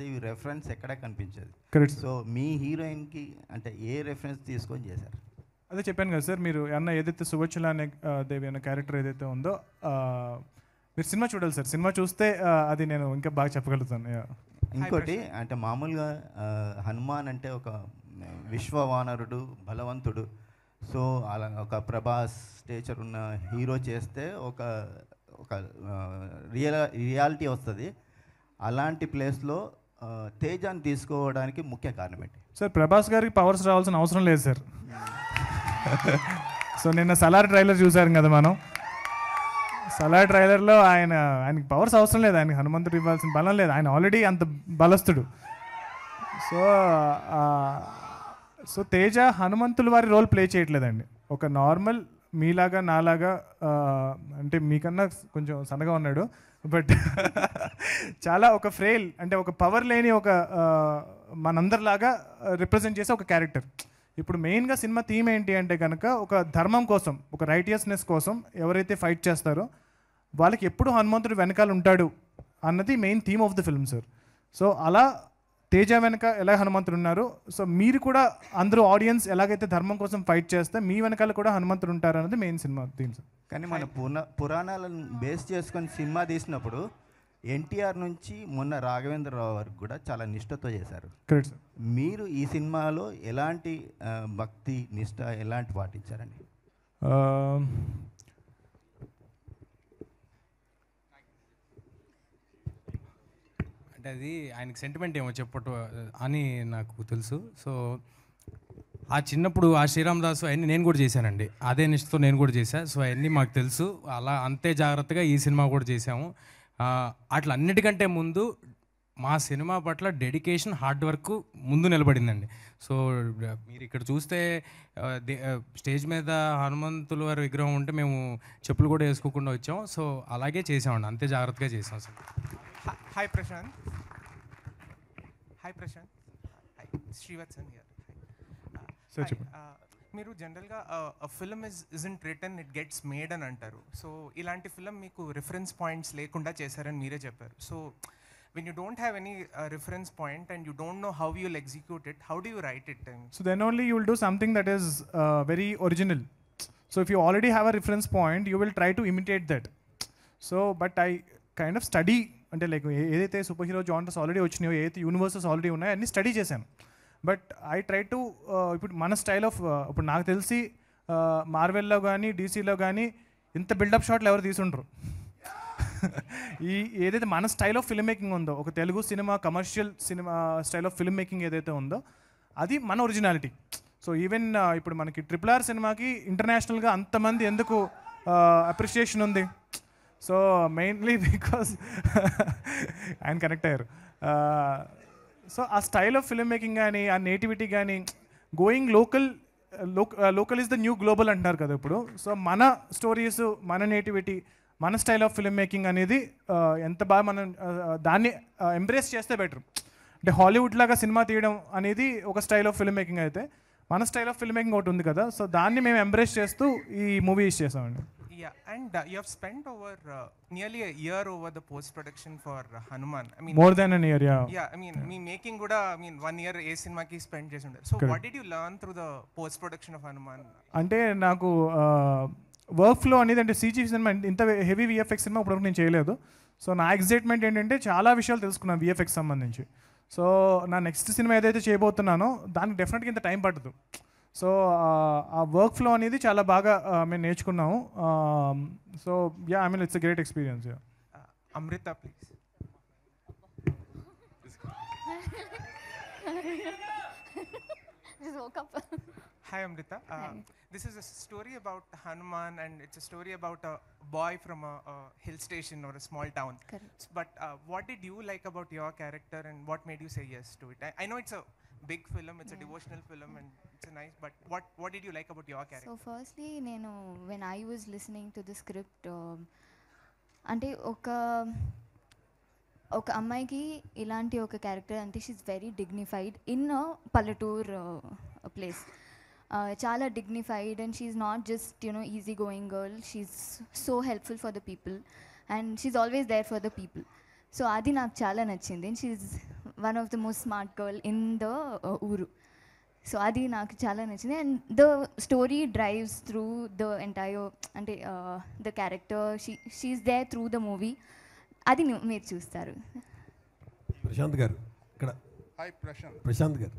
దేవి రెఫరెన్స్ ఎక్కడ కనిపించదు సో మీ హీరోయిన్కి అంటే ఏ రెఫరెన్స్ తీసుకొని చేశారు అదే చెప్పాను కదా సార్ మీరు అన్న ఏదైతే సువచ్చుల అనే దేవి అన్న క్యారెక్టర్ ఏదైతే ఉందో మీరు సినిమా చూడాలి సార్ సినిమా చూస్తే అది నేను ఇంకా బాగా చెప్పగలుగుతాను ఇంకోటి అంటే మామూలుగా హనుమాన్ అంటే ఒక విశ్వవానరుడు బలవంతుడు సో అలా ఒక ప్రభాస్ స్టేచర్ ఉన్న హీరో చేస్తే ఒక ఒక రియల్ రియాలిటీ వస్తుంది అలాంటి ప్లేస్లో తేజాన్ని తీసుకోవడానికి ముఖ్య కారణం ఏంటి సార్ ప్రభాస్ గారికి పవర్స్ రావాల్సిన అవసరం లేదు సార్ hmm. సో నిన్న సలార్ ట్రైలర్ చూసారు కదా మనం సలార్ ట్రైలర్లో ఆయన ఆయనకి పవర్స్ అవసరం లేదు ఆయనకి హనుమంతుడు ఇవ్వాల్సిన బలం లేదు ఆయన ఆల్రెడీ అంత బలస్తుడు సో సో తేజ హనుమంతుల వారి రోల్ ప్లే చేయట్లేదండి ఒక నార్మల్ మీలాగా నాలాగా అంటే మీకన్నా కొంచెం సన్నగా ఉన్నాడు బట్ చాలా ఒక ఫ్రెయిల్ అంటే ఒక పవర్ లేని ఒక మనందరిలాగా రిప్రజెంట్ చేసే ఒక క్యారెక్టర్ ఇప్పుడు మెయిన్గా సినిమా థీమ్ ఏంటి అంటే కనుక ఒక ధర్మం కోసం ఒక రైటియస్నెస్ కోసం ఎవరైతే ఫైట్ చేస్తారో వాళ్ళకి ఎప్పుడు హనుమంతుడు వెనకాల ఉంటాడు అన్నది main theme of the film sir so అలా తేజ వెనక ఎలా హనుమంతుడు ఉన్నారు సో మీరు కూడా అందరూ ఆడియన్స్ ఎలాగైతే ధర్మం కోసం ఫైట్ చేస్తే మీ వెనకాల కూడా హనుమంతుడు ఉంటారు అన్నది మెయిన్ సినిమా థీమ్ సార్ కానీ మన పురాణాలను బేస్ చేసుకొని సినిమా తీసినప్పుడు ఎన్టీఆర్ నుంచి మొన్న రాఘవేంద్రరావు వరకు కూడా చాలా నిష్ఠతో చేశారు మీరు ఈ సినిమాలో ఎలాంటి భక్తి నిష్ట ఎలాంటి పాటించారండి అంటే అది ఆయనకి సెంటిమెంట్ ఏమో చెప్పటం అని నాకు తెలుసు సో ఆ చిన్నప్పుడు ఆ శ్రీరామ్ దాస్ అవన్నీ నేను కూడా చేశానండి అదే నిష్ఠతో నేను కూడా చేశాను సో అవన్నీ మాకు తెలుసు అలా అంతే జాగ్రత్తగా ఈ సినిమా కూడా చేశాము అట్లా అన్నిటికంటే ముందు మా సినిమా పట్ల డెడికేషన్ హార్డ్ వర్క్ ముందు నిలబడిందండి సో మీరు ఇక్కడ చూస్తే స్టేజ్ మీద హనుమంతుల వారి విగ్రహం ఉంటే మేము చెప్పులు కూడా వేసుకోకుండా వచ్చాం సో అలాగే చేసామండి అంతే జాగ్రత్తగా చేసాం sir hi Prashanth hi Prashanth Srivatsan sir చెప్పండి మీరు జనరల్గా film is isn't written it gets made అని అంటారు సో ఇలాంటి ఫిల్మ్ మీకు రిఫరెన్స్ పాయింట్స్ లేకుండా చేశారని మీరే చెప్పారు so when you don't have any uh, reference point and you don't know how you'll execute it, how do you write it then? So then only you will do something that is uh, very original. So if you already have a reference point, you will try to imitate that. So, but I kind of study అంటే like ఏదైతే super hero genres already వచ్చినాయో ఏదైతే universes already ఉన్నాయో అన్ని study చేశాను but I try to ఇప్పుడు మన style of ఇప్పుడు నాకు తెలిసి మార్వెల్లో కానీ డీసీలో కానీ ఇంత బిల్డప్ షాట్లు ఎవరు తీసుండ్రు ఈ ఏదైతే మన స్టైల్ ఆఫ్ ఫిల్మ్ మేకింగ్ ఉందో ఒక Telugu cinema commercial cinema style of film making ఏదైతే ఉందో అది మన ఒరిజినాలిటీ సో ఈవెన్ ఇప్పుడు మనకి ట్రిపుల్ ఆర్ సినిమాకి ఇంటర్నేషనల్గా అంతమంది ఎందుకు అప్రిషియేషన్ ఉంది సో మెయిన్లీ బికాస్ ఆయన కనెక్ట్ అయ్యారు సో ఆ స్టైల్ ఆఫ్ ఫిల్మ్ మేకింగ్ కానీ ఆ నేటివిటీ కానీ going local local is the new global అంటున్నారు కదా ఇప్పుడు సో మన స్టోరీస్ మన నేటివిటీ మన స్టైల్ ఆఫ్ ఫిల్మ్ మేకింగ్ అనేది uh, ఎంత బాగా మనం uh, uh, దాన్ని ఎంబ్రేస్ చేస్తే బెటర్ అంటే హాలీవుడ్ లాగా సినిమా తీయడం అనేది ఒక స్టైల్ ఆఫ్ ఫిల్మ్ మేకింగ్ అయితే మన స్టైల్ ఆఫ్ ఫిల్మ్ మేకింగ్ ఒకటి ఉంది కదా సో దాన్ని మేము ఎంబ్రేస్ చేస్తూ ఈ మూవీ చేసామండి Yeah, and uh, you have spent over uh, nearly a year over the post production for uh, Hanuman. I mean, more than an year yeah yeah, I mean, me making కూడా I mean one year ఏ సినిమాకి spend చేసి ఉండారు. So what did you learn through the post production of Hanuman? అంటే నాకు work flow అనేది అంటే CG cinema ఇంత హెవీ విఎఫ్ఎక్స్ సినిమా ఇప్పటివరకు నేను చేయలేదు సో నా ఎగ్జైట్మెంట్ ఏంటంటే చాలా విషయాలు తెలుసుకున్నాను విఎఫ్ఎక్స్ సంబంధించి సో నా నెక్స్ట్ సినిమా ఏదైతే చేయబోతున్నానో దానికి డెఫినెట్గా ఇంత టైం పట్టదు So, uh, workflow సో ఆ I'm in బాగా uh, మేము నేర్చుకున్నాము so yeah I mean it's great experience Amrita please Hi Amrita. Uh, Hi. This is a story about Hanuman, and it's a story about a boy from a, hill station or a small town. But uh, what did you like about your character, and what made you say yes to it? I, know it's a big film, it's a devotional film, and it's a nice. But what what did you like about your character? So firstly, నేను when I was listening to the script, అంటే ఒక ఒక అమ్మాయికి ఇలాంటి ఒక character అంటే she's very dignified in పల్లెటూరు place చాలా dignified and she's not just you know easy going girl she's so helpful for the people and she's always there for the people so అది నాకు చాలా నచ్చింది and she's one of the most smart girl in the ఊరు so అది నాకు చాలా నచ్చింది and the story drives through the entire అంటే the character she she's there through the movie అది మీరు చూస్తారు ప్రశాంత్ గారు ఇక్కడ hi Prashanth Prashanth garu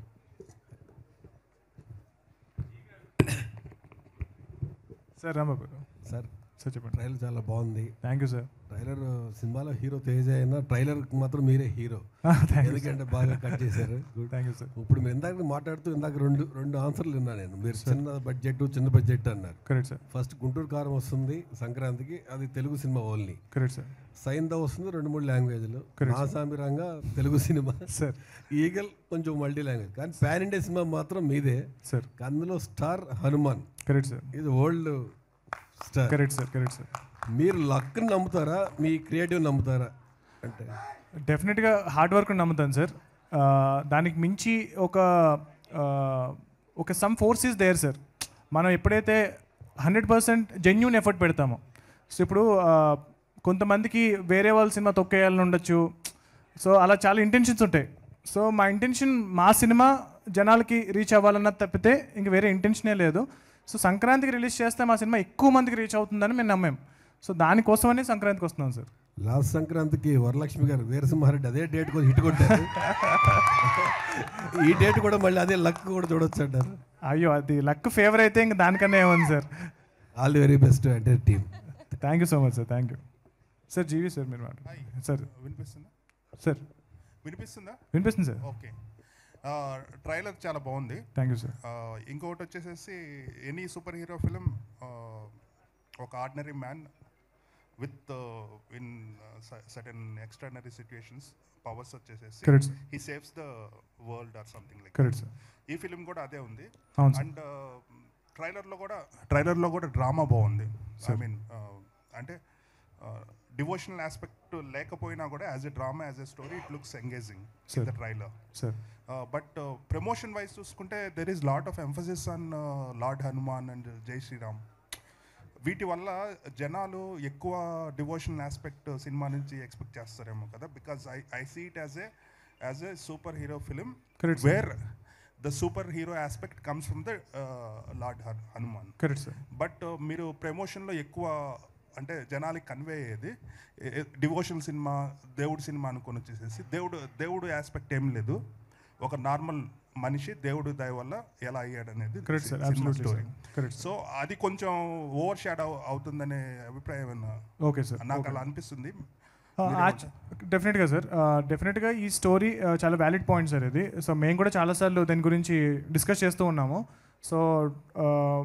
sir Ramababu sir sir చెప్పండి ట్రైలర్ చాలా బాగుంది థ్యాంక్ యూ సార్ ట్రైలర్ సినిమాలో హీరో తేజ అయినా ట్రైలర్ మాత్రం మీరే హీరో ah, ఎందుకంటే బాగా కట్ చేశారు థ్యాంక్ యూ సార్ ఇప్పుడు మీరు ఇందాక మాట్లాడుతూ ఇందాక రెండు రెండు ఆన్సర్లు విన్నా నేను మీరు చిన్న బడ్జెట్ చిన్న బడ్జెట్ అన్నారు కరెక్ట్ సార్ ఫస్ట్ గుంటూరు కారం వస్తుంది సంక్రాంతికి అది Telugu cinema only correct sir Saindhav వస్తుంది రెండు మూడు లాంగ్వేజ్లు Ranga Telugu cinema sir Eagle కొంచెం మల్టీ లాంగ్వేజ్ కానీ ప్యాన్ ఇండియా సినిమా మాత్రం మీదే సార్ అందులో స్టార్ హనుమాన్ కరెక్ట్ సార్ ఇది old star correct sir correct sir మీరు లక్ని నమ్ముతారా మీ క్రియేటివ్ నమ్ముతారా అంటే డెఫినెట్గా హార్డ్ వర్క్ నమ్ముతాను సార్ దానికి మించి ఒక ఒక some force is there sir మనం ఎప్పుడైతే హండ్రెడ్ పర్సెంట్ జెన్యున్ ఎఫర్ట్ పెడతామో సో ఇప్పుడు కొంతమందికి వేరే వాళ్ళ సినిమా తొక్కేయాలని ఉండొచ్చు సో అలా చాలా ఇంటెన్షన్స్ ఉంటాయి సో మా ఇంటెన్షన్ మా సినిమా జనాలకి రీచ్ అవ్వాలన్న తప్పితే ఇంక వేరే ఇంటెన్షనే లేదు సో సంక్రాంతికి రిలీజ్ చేస్తే మా సినిమా ఎక్కువ మందికి రీచ్ అవుతుందని మేము నమ్మాము సో దానికోసమనే సంక్రాంతికి వస్తున్నాం సార్ లాస్ట్ సంక్రాంతికి వరలక్ష్మి గారు వీరసింహారెడ్డి అదే డేట్ కూడా హిట్ కొట్టారు ఈ డేట్ కూడా మళ్ళీ అదే లక్ కూడా చూడొచ్చు అంటారు అయ్యో అది లక్ ఫేవర్ అయితే ఇంక దానికన్నా ఏముంది sir all the very best అంటే team thank you so much sir thank you sir GV sir మీరు సార్ uh, వినిపిస్తుందా సార్ వినిపిస్తుందా వినిపిస్తుంది సార్ ఓకే ట్రైలర్ చాలా బాగుంది థ్యాంక్ యూ సార్ ఇంకొకటి వచ్చేసేసి ఎనీ సూపర్ హీరో ఫిలిం ఒక ordinary man with in certain extraordinary situations powers వచ్చేసేసి he saves the world or something like correct sir ఈ ఫిలిం కూడా అదే ఉంది అండ్ uh, ట్రైలర్లో కూడా ట్రైలర్లో కూడా డ్రామా బాగుంది ఐ మీన్ uh, అంటే డివోషనల్ uh, ఆస్పెక్ట్ లేకపోయినా కూడా as a drama as a story it looks engaging the trailer but promotion wise చూసుకుంటే there is lot of emphasis on lord Hanuman and Jai Shriram వీటి వల్ల జనాలు ఎక్కువ డివోషనల్ ఆస్పెక్ట్ సినిమా నుంచి expect చేస్తారేమో కదా because I I see it as a as a super hero film where the super hero aspect comes from the lord Hanuman correct sir but మీరు ప్రమోషన్లో ఎక్కువ అంటే జనాలకి కన్వే అయ్యేది డివోషనల్ సినిమా దేవుడు సినిమా అనుకొని వచ్చేసేసి దేవుడు దేవుడు ఆస్పెక్ట్ ఏం లేదు ఒక నార్మల్ మనిషి దేవుడు దయ వల్ల ఎలా అయ్యాడు అనేది స్టోరీ సో అది కొంచెం ఓవర్ షాడో అవుతుందనే అభిప్రాయం ఓకే సార్ నాకు అలా అనిపిస్తుంది డెఫినెట్గా సార్ డెఫినెట్గా ఈ స్టోరీ uh, చాలా వ్యాలిడ్ పాయింట్ సార్ ఇది సో మేము కూడా చాలాసార్లు దాని గురించి డిస్కస్ చేస్తూ ఉన్నాము సో uh,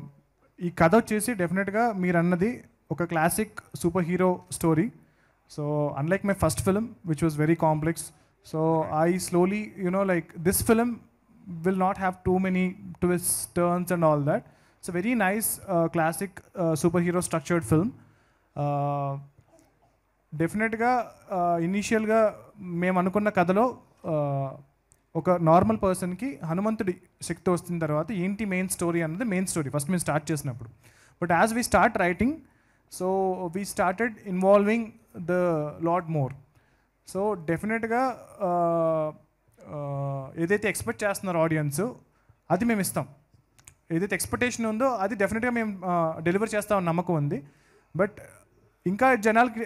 ఈ కథ వచ్చేసి డెఫినెట్గా మీరు అన్నది ఒక classic super hero story so unlike my first film which was very complex so I slowly you know like this film will not have too many twists, turns, and all that. It's a very nice, uh, classic uh, superhero structured film. డెఫినెట్గా uh, ఇనీషియల్గా uh, మేము అనుకున్న కథలో uh, ఒక normal పర్సన్కి హనుమంతుడి శక్తి వస్తున్న తర్వాత ఏంటి మెయిన్ స్టోరీ అన్నది మెయిన్ స్టోరీ ఫస్ట్ మేము స్టార్ట్ చేసినప్పుడు but as we start writing so we started involving the lord more so డెఫినెట్గా ఏదైతే ఎక్స్పెక్ట్ చేస్తున్నారో ఆడియన్స్ అది మేము ఇస్తాం ఏదైతే ఎక్స్పెక్టేషన్ ఉందో అది డెఫినెట్గా మేము డెలివర్ చేస్తామని నమ్మకం ఉంది బట్ ఇంకా జనాలకి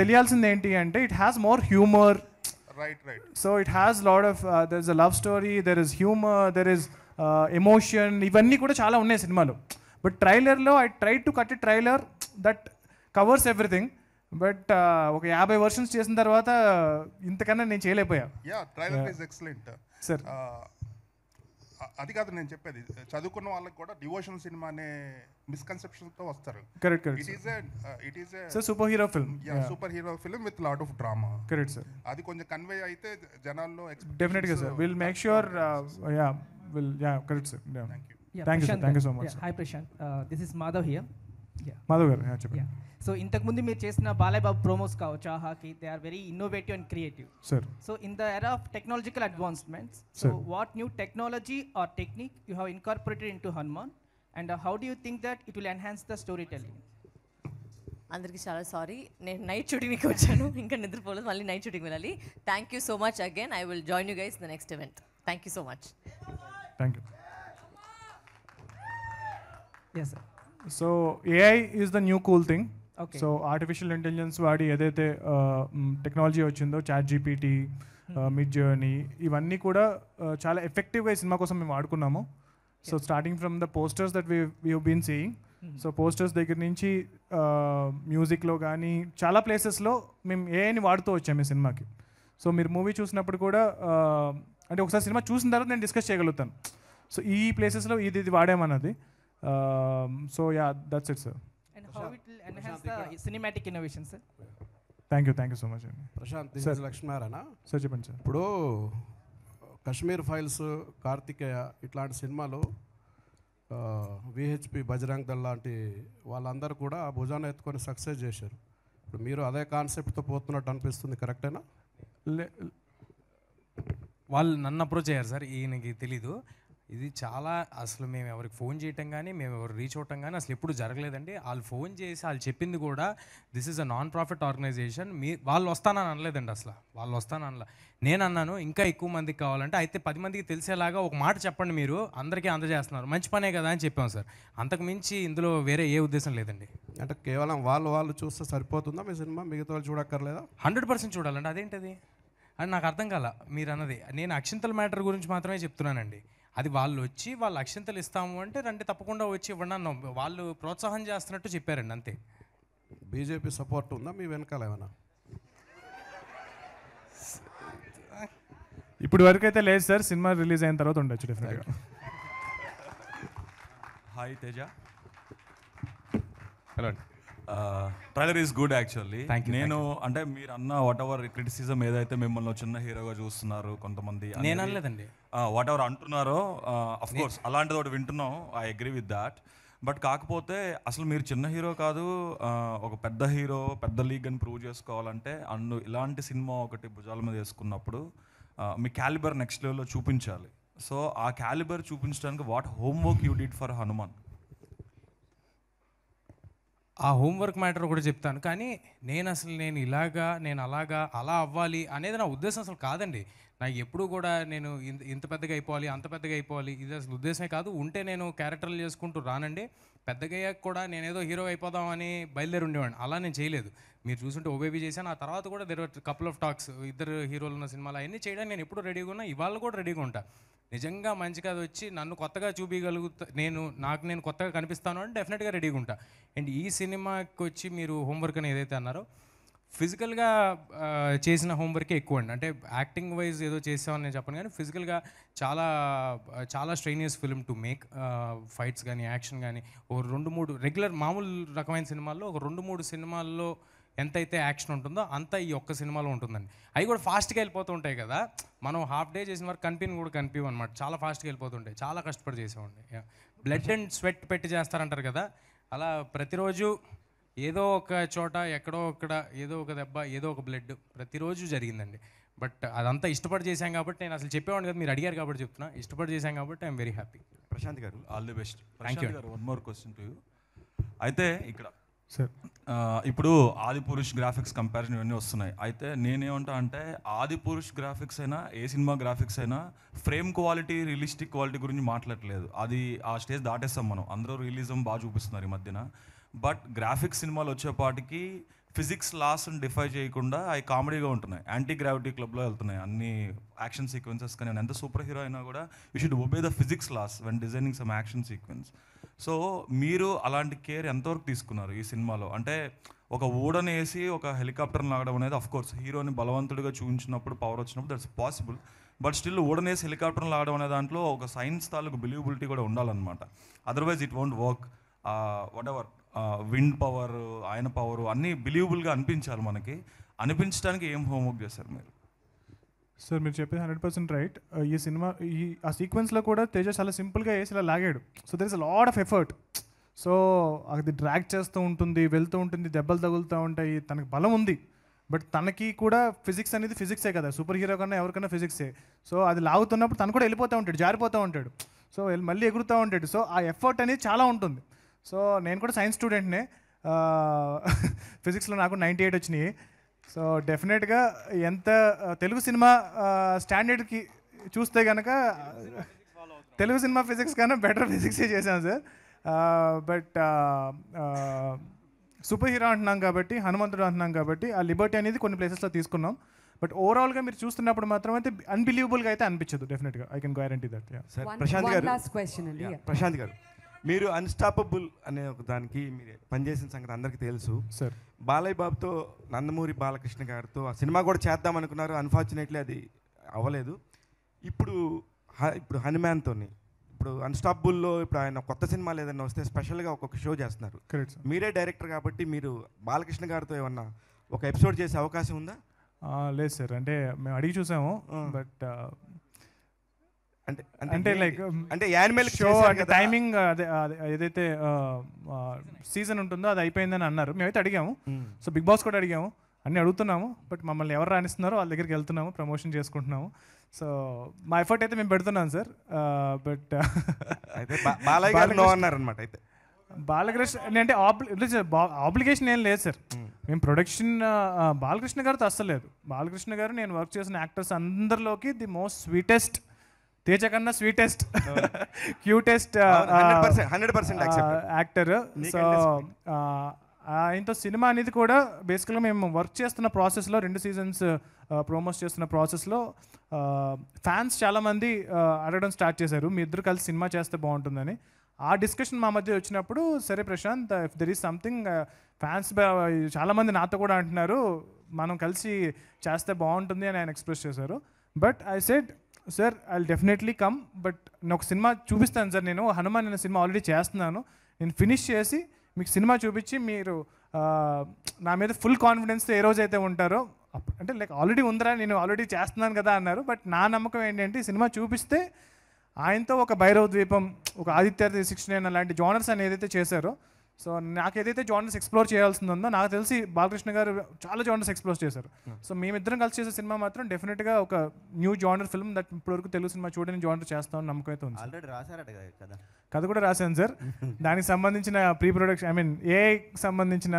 తెలియాల్సింది ఏంటి అంటే it has more humour right right so it has lot of there is a love story there is humour there is emotion ఇవన్నీ కూడా చాలా ఉన్నాయి సినిమాలు బట్ ట్రైలర్లో I try to cut trailer that covers everything but ఒక యాభై versions చేసిన తర్వాత ఇంతకన్నా నేను చేయలేకపోయా యా ఎక్సలెంట్ సార్ అది కాదు నేను చెప్పేది చదువుకున్న వాళ్ళకి కూడా డివోషన్ సినిమా అనే మిస్కన్సెప్షన్ తో వస్తారు correct correct it is it is sir super hero film yeah super hero film with lot of drama correct sir అది కొంచెం కన్వే అయితే జనాల్లో డెఫినెట్ గా sir will make sure yeah will yeah correct sir thank you you thank you so much hi Prashant this is Madhav here Madhav garu చెప్పండి so ఇంతకుముందు మీరు చేసిన Balayya Babu promos కావచ్చు ఆహాకి they are very innovative and creative sir so in the era of technological advancements so what new technology or technique you have incorporated in to Hanuman and how do you think that it will enhance the story telling అందరికీ చాలా sorry నేను night షూటింగ్కి వచ్చాను ఇంకా నిద్రపోలేదు మళ్ళీ night shooting వెళ్ళాలి thank you so much again I will join you guys the next event thank you so much thank you yes sir so AI is the new cool thing so artificial intelligence వాడి ఏదైతే technology వచ్చిందో chat GPT mid journey ఇవన్నీ కూడా చాలా ఎఫెక్టివ్గా ఈ సినిమా కోసం మేము వాడుకున్నాము so starting from the posters that we you been seeing so posters దగ్గర నుంచి మ్యూజిక్లో కానీ చాలా ప్లేసెస్లో మేము ఏఐని వాడుతూ వచ్చాము ఈ సినిమాకి సో మీరు మూవీ చూసినప్పుడు కూడా అంటే ఒకసారి సినిమా చూసిన తర్వాత నేను డిస్కస్ చేయగలుగుతాను సో ఈ ప్లేసెస్లో ఇది ఇది వాడామన్నది so ya that's it sir cinematic it will thank you thank you so much అండి ప్రశాంత్ సార్ లక్ష్మీనారాయణ సార్ చెప్పండి సార్ ఇప్పుడు కశ్మీర్ ఫైల్స్ కార్తికేయ ఇట్లాంటి సినిమాలు విహెచ్పి బజరంగ్ దళ్ లాంటి వాళ్ళందరూ కూడా భుజాన్ని ఎత్తుకొని సక్సెస్ చేశారు ఇప్పుడు మీరు అదే కాన్సెప్ట్తో పోతున్నట్టు అనిపిస్తుంది కరెక్టేనా వాళ్ళు నన్ను అప్రోచ్ అయ్యారు సార్ ఈయనకి తెలీదు ఇది చాలా అసలు మేము ఎవరికి ఫోన్ చేయటం కానీ మేము ఎవరు రీచ్ అవటం కానీ అసలు ఎప్పుడు జరగలేదండి వాళ్ళు ఫోన్ చేసి వాళ్ళు చెప్పింది కూడా this is a non profit organization మీ వాళ్ళు వస్తానని అనలేదండి అసలు వాళ్ళు వస్తాను అనలే నేను అన్నాను ఇంకా ఎక్కువ మందికి కావాలంటే అయితే పది మందికి తెలిసేలాగా ఒక మాట చెప్పండి మీరు అందరికీ అందజేస్తున్నారు మంచి పనే కదా అని చెప్పాం సార్ అంతకు మించి ఇందులో వేరే ఏ ఉద్దేశం లేదండి అంటే కేవలం వాళ్ళు వాళ్ళు చూస్తే సరిపోతుందా మీ సినిమా మిగతా వాళ్ళు చూడక్కర్లేదా హండ్రెడ్ పర్సెంట్ చూడాలండి అదేంటది అని నాకు అర్థం కాల మీరు అన్నది నేను అక్షింతల మ్యాటర్ గురించి మాత్రమే చెప్తున్నానండి అది వాళ్ళు వచ్చి వాళ్ళు అక్షంతలు ఇస్తాము అంటే రండి తప్పకుండా వచ్చి ఇవ్వండి అన్న వాళ్ళు ప్రోత్సాహం చేస్తున్నట్టు చెప్పారండి అంతే బీజేపీ సపోర్ట్ ఉందా మీ వెనకాల ఏమైనా ఇప్పుడు వరకు అయితే లేదు సార్ సినిమా రిలీజ్ అయిన తర్వాత ఉండొచ్చు డెఫినెట్గా hi Teja hello trailer is good actually నేను అంటే మీరు అన్న వాట్ ఎవర్ క్రిటిసిజం ఏదైతే మిమ్మల్ని చిన్న హీరోగా చూస్తున్నారు కొంతమంది నేను అనలేదండి వాట్ ఎవర్ అంటున్నారో అఫ్ కోర్స్ అలాంటిది ఒకటి వింటున్నాం I agree with that but కాకపోతే అసలు మీరు చిన్న హీరో కాదు ఒక పెద్ద హీరో పెద్ద లీగ్ అని ప్రూవ్ చేసుకోవాలంటే అండ్ ఇలాంటి సినిమా ఒకటి భుజాల మీద వేసుకున్నప్పుడు మీ క్యాలిబర్ నెక్స్ట్ లెవెల్లో చూపించాలి సో ఆ క్యాలిబర్ చూపించడానికి what homework you did for Hanuman ఆ హోంవర్క్ మ్యాటర్ కూడా చెప్తాను కానీ నేను అసలు నేను ఇలాగా నేను అలాగా అలా అవ్వాలి అనేది నా ఉద్దేశం అసలు కాదండి నాకు ఎప్పుడు కూడా నేను ఇంత ఇంత పెద్దగా అయిపోవాలి అంత పెద్దగా అయిపోవాలి ఇది అసలు ఉద్దేశమే కాదు ఉంటే నేను క్యారెక్టర్లు చేసుకుంటూ రానండి పెద్దగా కూడా కూడా నేనేదో హీరో అయిపోదామని బయలుదేరి ఉండేవాడిని అలా నేను చేయలేదు మీరు చూసుంటే ఓబేబీ చేశాను ఆ తర్వాత కూడా దేర్ కపుల్ ఆఫ్ టాక్స్ ఇద్దరు హీరోలు ఉన్న సినిమాలు అవన్నీ చేయడానికి నేను ఎప్పుడు రెడీగా ఉన్నా ఇవాళ కూడా రెడీగా ఉంటా నిజంగా మంచి కథ వచ్చి నన్ను కొత్తగా చూపించగలుగుతా నేను నాకు నేను కొత్తగా కనిపిస్తాను అని డెఫినెట్గా రెడీగా ఉంటా అండ్ ఈ సినిమాకి వచ్చి మీరు హోంవర్క్ అని ఏదైతే అన్నారో ఫిజికల్గా చేసిన హోంవర్కే ఎక్కువ అండి అంటే యాక్టింగ్ వైజ్ ఏదో చేసామని నేను చెప్పను కానీ ఫిజికల్గా చాలా చాలా strenuous film to make fights కానీ యాక్షన్ కానీ ఓ రెండు మూడు రెగ్యులర్ మామూలు రకమైన సినిమాల్లో ఒక రెండు మూడు సినిమాల్లో ఎంతైతే యాక్షన్ ఉంటుందో అంత ఈ ఒక్క సినిమాలో ఉంటుందండి అవి కూడా ఫాస్ట్గా వెళ్ళిపోతూ ఉంటాయి కదా మనం హాఫ్ డే చేసిన వరకు కనిపించి కూడా కనిపించం అనమాట చాలా ఫాస్ట్గా వెళ్ళిపోతుంటాయి చాలా కష్టపడి చేసామండి బ్లడ్ అండ్ స్వెట్ పెట్టి చేస్తారంటారు కదా అలా ప్రతిరోజు ఏదో ఒక చోట ఎక్కడో అక్కడ ఏదో ఒక దెబ్బ ఏదో ఒక బ్లడ్ ప్రతిరోజు జరిగిందండి బట్ అదంతా ఇష్టపడి చేశాం కాబట్టి నేను అసలు చెప్పేవాడిని కదా మీరు అడిగారు కాబట్టి చెప్తున్నా ఇష్టపడి చేశాం కాబట్టి I'm very happy Prashanth garu all the best thank you garu one more question to you అయితే ఇక్కడ సార్ ఇప్పుడు ఆదిపురుష్ గ్రాఫిక్స్ కంపారిజన్ ఇవన్నీ వస్తున్నాయి అయితే నేనేమంటా అంటే ఆదిపురుష్ గ్రాఫిక్స్ అయినా ఏ సినిమా గ్రాఫిక్స్ అయినా ఫ్రేమ్ క్వాలిటీ రియలిస్టిక్ క్వాలిటీ గురించి మాట్లాడలేదు అది ఆ స్టేజ్ దాటేస్తాం మనం అందరూ రియలిజం బాగా చూపిస్తున్నారు ఈ మధ్యన బట్ గ్రాఫిక్స్ సినిమాలు వచ్చేపాటికి ఫిజిక్స్ లాస్ని డిఫై చేయకుండా అవి కామెడీగా ఉంటున్నాయి యాంటీ గ్రావిటీ క్లబ్లో వెళ్తున్నాయి అన్ని యాక్షన్ సీక్వెన్సెస్ కానీ ఎంత సూపర్ హీరో అయినా కూడా you should obey the physics laws when designing some action sequence so మీరు అలాంటి కేర్ ఎంతవరకు తీసుకున్నారు ఈ సినిమాలో అంటే ఒక ఓడనేసి ఒక హెలికాప్టర్ లాగడం అనేది అఫ్ కోర్స్ హీరోని బలవంతుడిగా చూపించినప్పుడు పవర్ వచ్చినప్పుడు దట్స్ పాసిబుల్ బట్ స్టిల్ ఓడనేసి హెలికాప్టర్ లాగడం అనే దాంట్లో ఒక సైన్స్ తాలూకు బిలీవబిలిటీ కూడా ఉండాలన్నమాట otherwise it won't work what ever wind power ఆయన పవర్ అన్నీ బిలీవబుల్గా అనిపించాలి మనకి అనిపించడానికి ఏం హోంవర్క్ చేశారు మీరు సార్ మీరు చెప్పేది హండ్రెడ్ పర్సెంట్ రైట్ ఈ సినిమా ఈ ఆ సీక్వెన్స్లో కూడా తేజ చాలా సింపుల్గా వేసి ఇలా లాగాడు so there is lot of effort so అది డ్రాగ్ చేస్తూ ఉంటుంది వెళ్తూ ఉంటుంది దెబ్బలు తగులుతూ ఉంటాయి తనకు బలం ఉంది బట్ తనకి కూడా ఫిజిక్స్ అనేది ఫిజిక్సే కదా సూపర్ హీరో కన్నా ఎవరికైనా ఫిజిక్సే సో అది లాగుతున్నప్పుడు తను కూడా వెళ్ళిపోతూ ఉంటాడు జారిపోతూ ఉంటాడు సో మళ్ళీ ఎగురుతూ ఉంటాడు సో ఆ ఎఫర్ట్ అనేది చాలా ఉంటుంది సో నేను కూడా సైన్స్ స్టూడెంట్నే ఫిజిక్స్లో నాకు నైంటీ ఎయిట్ వచ్చినాయి సో డెఫినెట్గా ఎంత తెలుగు సినిమా స్టాండర్డ్కి చూస్తే కనుక తెలుగు సినిమా ఫిజిక్స్ కన్నా బెటర్ ఫిజిక్సే చేశాను సార్ బట్ సూపర్ హీరో అంటున్నాం కాబట్టి హనుమంతుడు అంటున్నాం కాబట్టి ఆ లిబర్టీ అనేది కొన్ని ప్లేసెస్లో తీసుకున్నాం బట్ ఓవరాల్గా మీరు చూస్తున్నప్పుడు మాత్రం అయితే అన్బిలీవబుల్గా అయితే అనిపించదు డెఫినెట్గా I can guarantee that Prashanth garu Prashanth గారు మీరు అన్స్టాపబుల్ అనే ఒక దానికి మీరు పనిచేసిన సంగతి అందరికీ తెలుసు సార్ బాలయ్య బాబుతో నందమూరి బాలకృష్ణ గారితో ఆ సినిమా కూడా చేద్దాం అనుకున్నారు అన్ఫార్చునేట్లీ అది అవ్వలేదు ఇప్పుడు ఇప్పుడు హనుమాన్తోని ఇప్పుడు అన్స్టాపబుల్లో ఇప్పుడు ఆయన కొత్త సినిమాలు ఏదైనా వస్తే స్పెషల్గా ఒక్కొక్క షో చేస్తున్నారు మీరే డైరెక్టర్ కాబట్టి మీరు బాలకృష్ణ గారితో ఏమన్నా ఒక ఎపిసోడ్ చేసే అవకాశం ఉందా లేదు సార్ అంటే మేము అడిగి చూసాము బట్ అంటే అంటే లైక్ um, అంటే యానిమల్ షో అంటే టైమింగ్ అదే ఏదైతే సీజన్ ఉంటుందో అది అయిపోయిందని అన్నారు మేమైతే అడిగాము సో బిగ్ బాస్ కూడా అడిగాము అన్ని అడుగుతున్నాము బట్ మమ్మల్ని ఎవరు రాణిస్తున్నారో వాళ్ళ దగ్గరికి వెళ్తున్నాము ప్రమోషన్ చేసుకుంటున్నాము సో మా ఎఫర్ట్ అయితే మేము పెడుతున్నాం సార్ బట్ అయితే అయితే బాలకృష్ణ అంటే ఆబ్లిగేషన్ ఏం లేదు సార్ మేము ప్రొడక్షన్ బాలకృష్ణ గారితో అస్సలేదు బాలకృష్ణ గారు నేను వర్క్ చేసిన యాక్టర్స్ అందరిలోకి ది మోస్ట్ స్వీటెస్ట్ తేజ కన్నా sweetest cutest hundred percent actor so ఆయనతో సినిమా అనేది కూడా బేసికల్గా మేము వర్క్ చేస్తున్న ప్రాసెస్లో రెండు సీజన్స్ ప్రోమోస్ చేస్తున్న ప్రాసెస్లో ఫ్యాన్స్ చాలామంది అడగడం స్టార్ట్ చేశారు మీ ఇద్దరు కలిసి సినిమా చేస్తే బాగుంటుందని ఆ డిస్కషన్ మా మధ్య వచ్చినప్పుడు సరే Prashanth if there is something fans చాలామంది నాతో కూడా అంటున్నారు మనం కలిసి చేస్తే బాగుంటుంది అని ఆయన ఎక్స్ప్రెస్ చేశారు but I said sir I definitely come but నేను ఒక సినిమా చూపిస్తాను సార్ నేను హనుమాన్ అనే సినిమా ఆల్రెడీ చేస్తున్నాను నేను ఫినిష్ చేసి మీకు సినిమా చూపించి మీరు నా మీద ఫుల్ కాన్ఫిడెన్స్తో ఏ రోజు అయితే ఉంటారో అంటే లైక్ ఆల్రెడీ ఉందిరా నేను ఆల్రెడీ చేస్తున్నాను కదా అన్నారు బట్ నా నమ్మకం ఏంటంటే సినిమా చూపిస్తే ఆయనతో ఒక భైరవ ద్వీపం ఒక ఆదిత్య శిక్షణ నైన్ అలాంటి జోనర్స్ అని ఏదైతే చేశారో సో నాకు ఏదైతే జాండర్స్ ఎక్స్ప్లోర్ చేయాల్సిందో నాకు తెలిసి బాలకృష్ణ గారు చాలా జాండర్స్ ఎక్స్ప్లోర్ చేశారు hmm. సో మేమిద్దరం కలిసి చేసే సినిమా మాత్రం డెఫినెట్గా ఒక న్యూ జాండర్ ఫిల్మ్ దట్ ఇప్పటివరకు తెలుగు సినిమా చూడని జానర్ చేస్తామని నమ్మకం అయితే ఉంది ఆల్రెడీ రాశారట కదా కథ కూడా రాశాను సార్ దానికి సంబంధించిన ప్రీ ప్రొడక్షన్ ఐ మీన్ ఏ సంబంధించిన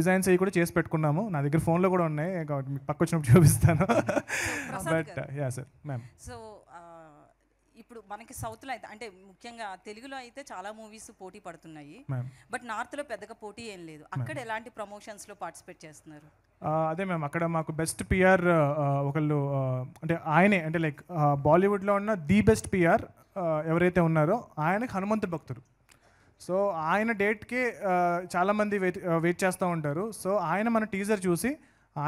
డిజైన్స్ అవి కూడా చేసి పెట్టుకున్నాము నా దగ్గర ఫోన్లో కూడా ఉన్నాయి కాబట్టి పక్క వచ్చినప్పుడు చూపిస్తాను but ya sir ma'am so ఇప్పుడు మనకి సౌత్లో అయితే అంటే ముఖ్యంగా తెలుగులో అయితే చాలా మూవీస్ పోటీ పడుతున్నాయి బట్ నార్త్లో పెద్దగా పోటీ ఏం లేదు అక్కడ ఎలాంటి ప్రమోషన్స్లో పార్టిసిపేట్ చేస్తున్నారు అదే మ్యామ్ అక్కడ మాకు బెస్ట్ పిఆర్ ఒకళ్ళు అంటే ఆయనే అంటే లైక్ బాలీవుడ్లో ఉన్న ది బెస్ట్ పిఆర్ ఎవరైతే ఉన్నారో ఆయనకి హనుమంతు భక్తుడు సో ఆయన డేట్కే చాలామంది వెయిట్ వెయిట్ చేస్తూ ఉంటారు సో ఆయన మన టీజర్ చూసి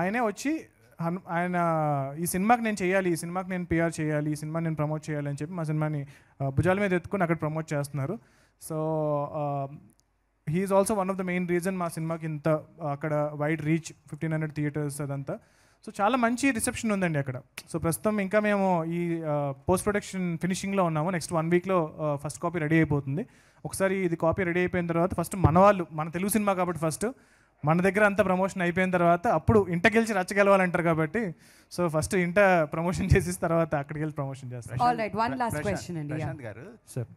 ఆయనే వచ్చి ఆయన ఈ సినిమాకి నేను చేయాలి ఈ సినిమాకి నేను పిఆర్ చేయాలి ఈ సినిమా నేను ప్రమోట్ చేయాలి అని చెప్పి మా సినిమాని భుజాల మీద ఎత్తుకుని అక్కడ ప్రమోట్ చేస్తున్నారు so he's also one of the main reason మా సినిమాకి ఇంత అక్కడ wide reach fifteen hundred theatres అదంతా సో చాలా మంచి రిసెప్షన్ ఉందండి అక్కడ సో ప్రస్తుతం ఇంకా మేము ఈ పోస్ట్ ప్రొడక్షన్ ఫినిషింగ్లో ఉన్నాము నెక్స్ట్ వన్ వీక్లో ఫస్ట్ కాపీ రెడీ అయిపోతుంది ఒకసారి ఇది కాపీ రెడీ అయిపోయిన తర్వాత ఫస్ట్ మన వాళ్ళు మన తెలుగు సినిమా కాబట్టి ఫస్ట్ మన దగ్గర అంత ప్రమోషన్ అయిపోయిన తర్వాత అప్పుడు ఇంటకి గెలిచి రచ్చగలవాలంటారు కాబట్టి సో ఫస్ట్ ఇంట ప్రమోషన్ చేసిన తర్వాత అక్కడికి వెళ్ళి ప్రమోషన్ చేస్తారు గారు సార్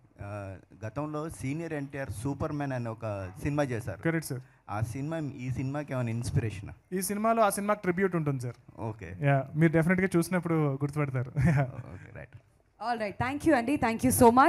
గతంలో సీనియర్ ఎన్టీఆర్ సూపర్ మ్యాన్ అనే ఒక సినిమా చేశారు కరెక్ట్ సార్ ఆ సినిమా ఈ సినిమాకి ఏమైనా ఇన్స్పిరేషన్ ఈ సినిమాలో ఆ సినిమాకి ట్రిబ్యూట్ ఉంటుంది సార్ ఓకే యా మీరు డెఫినెట్గా చూసినప్పుడు గుర్తుపెడతారు okay right all right thank you అండి థ్యాంక్ యూ సో మచ్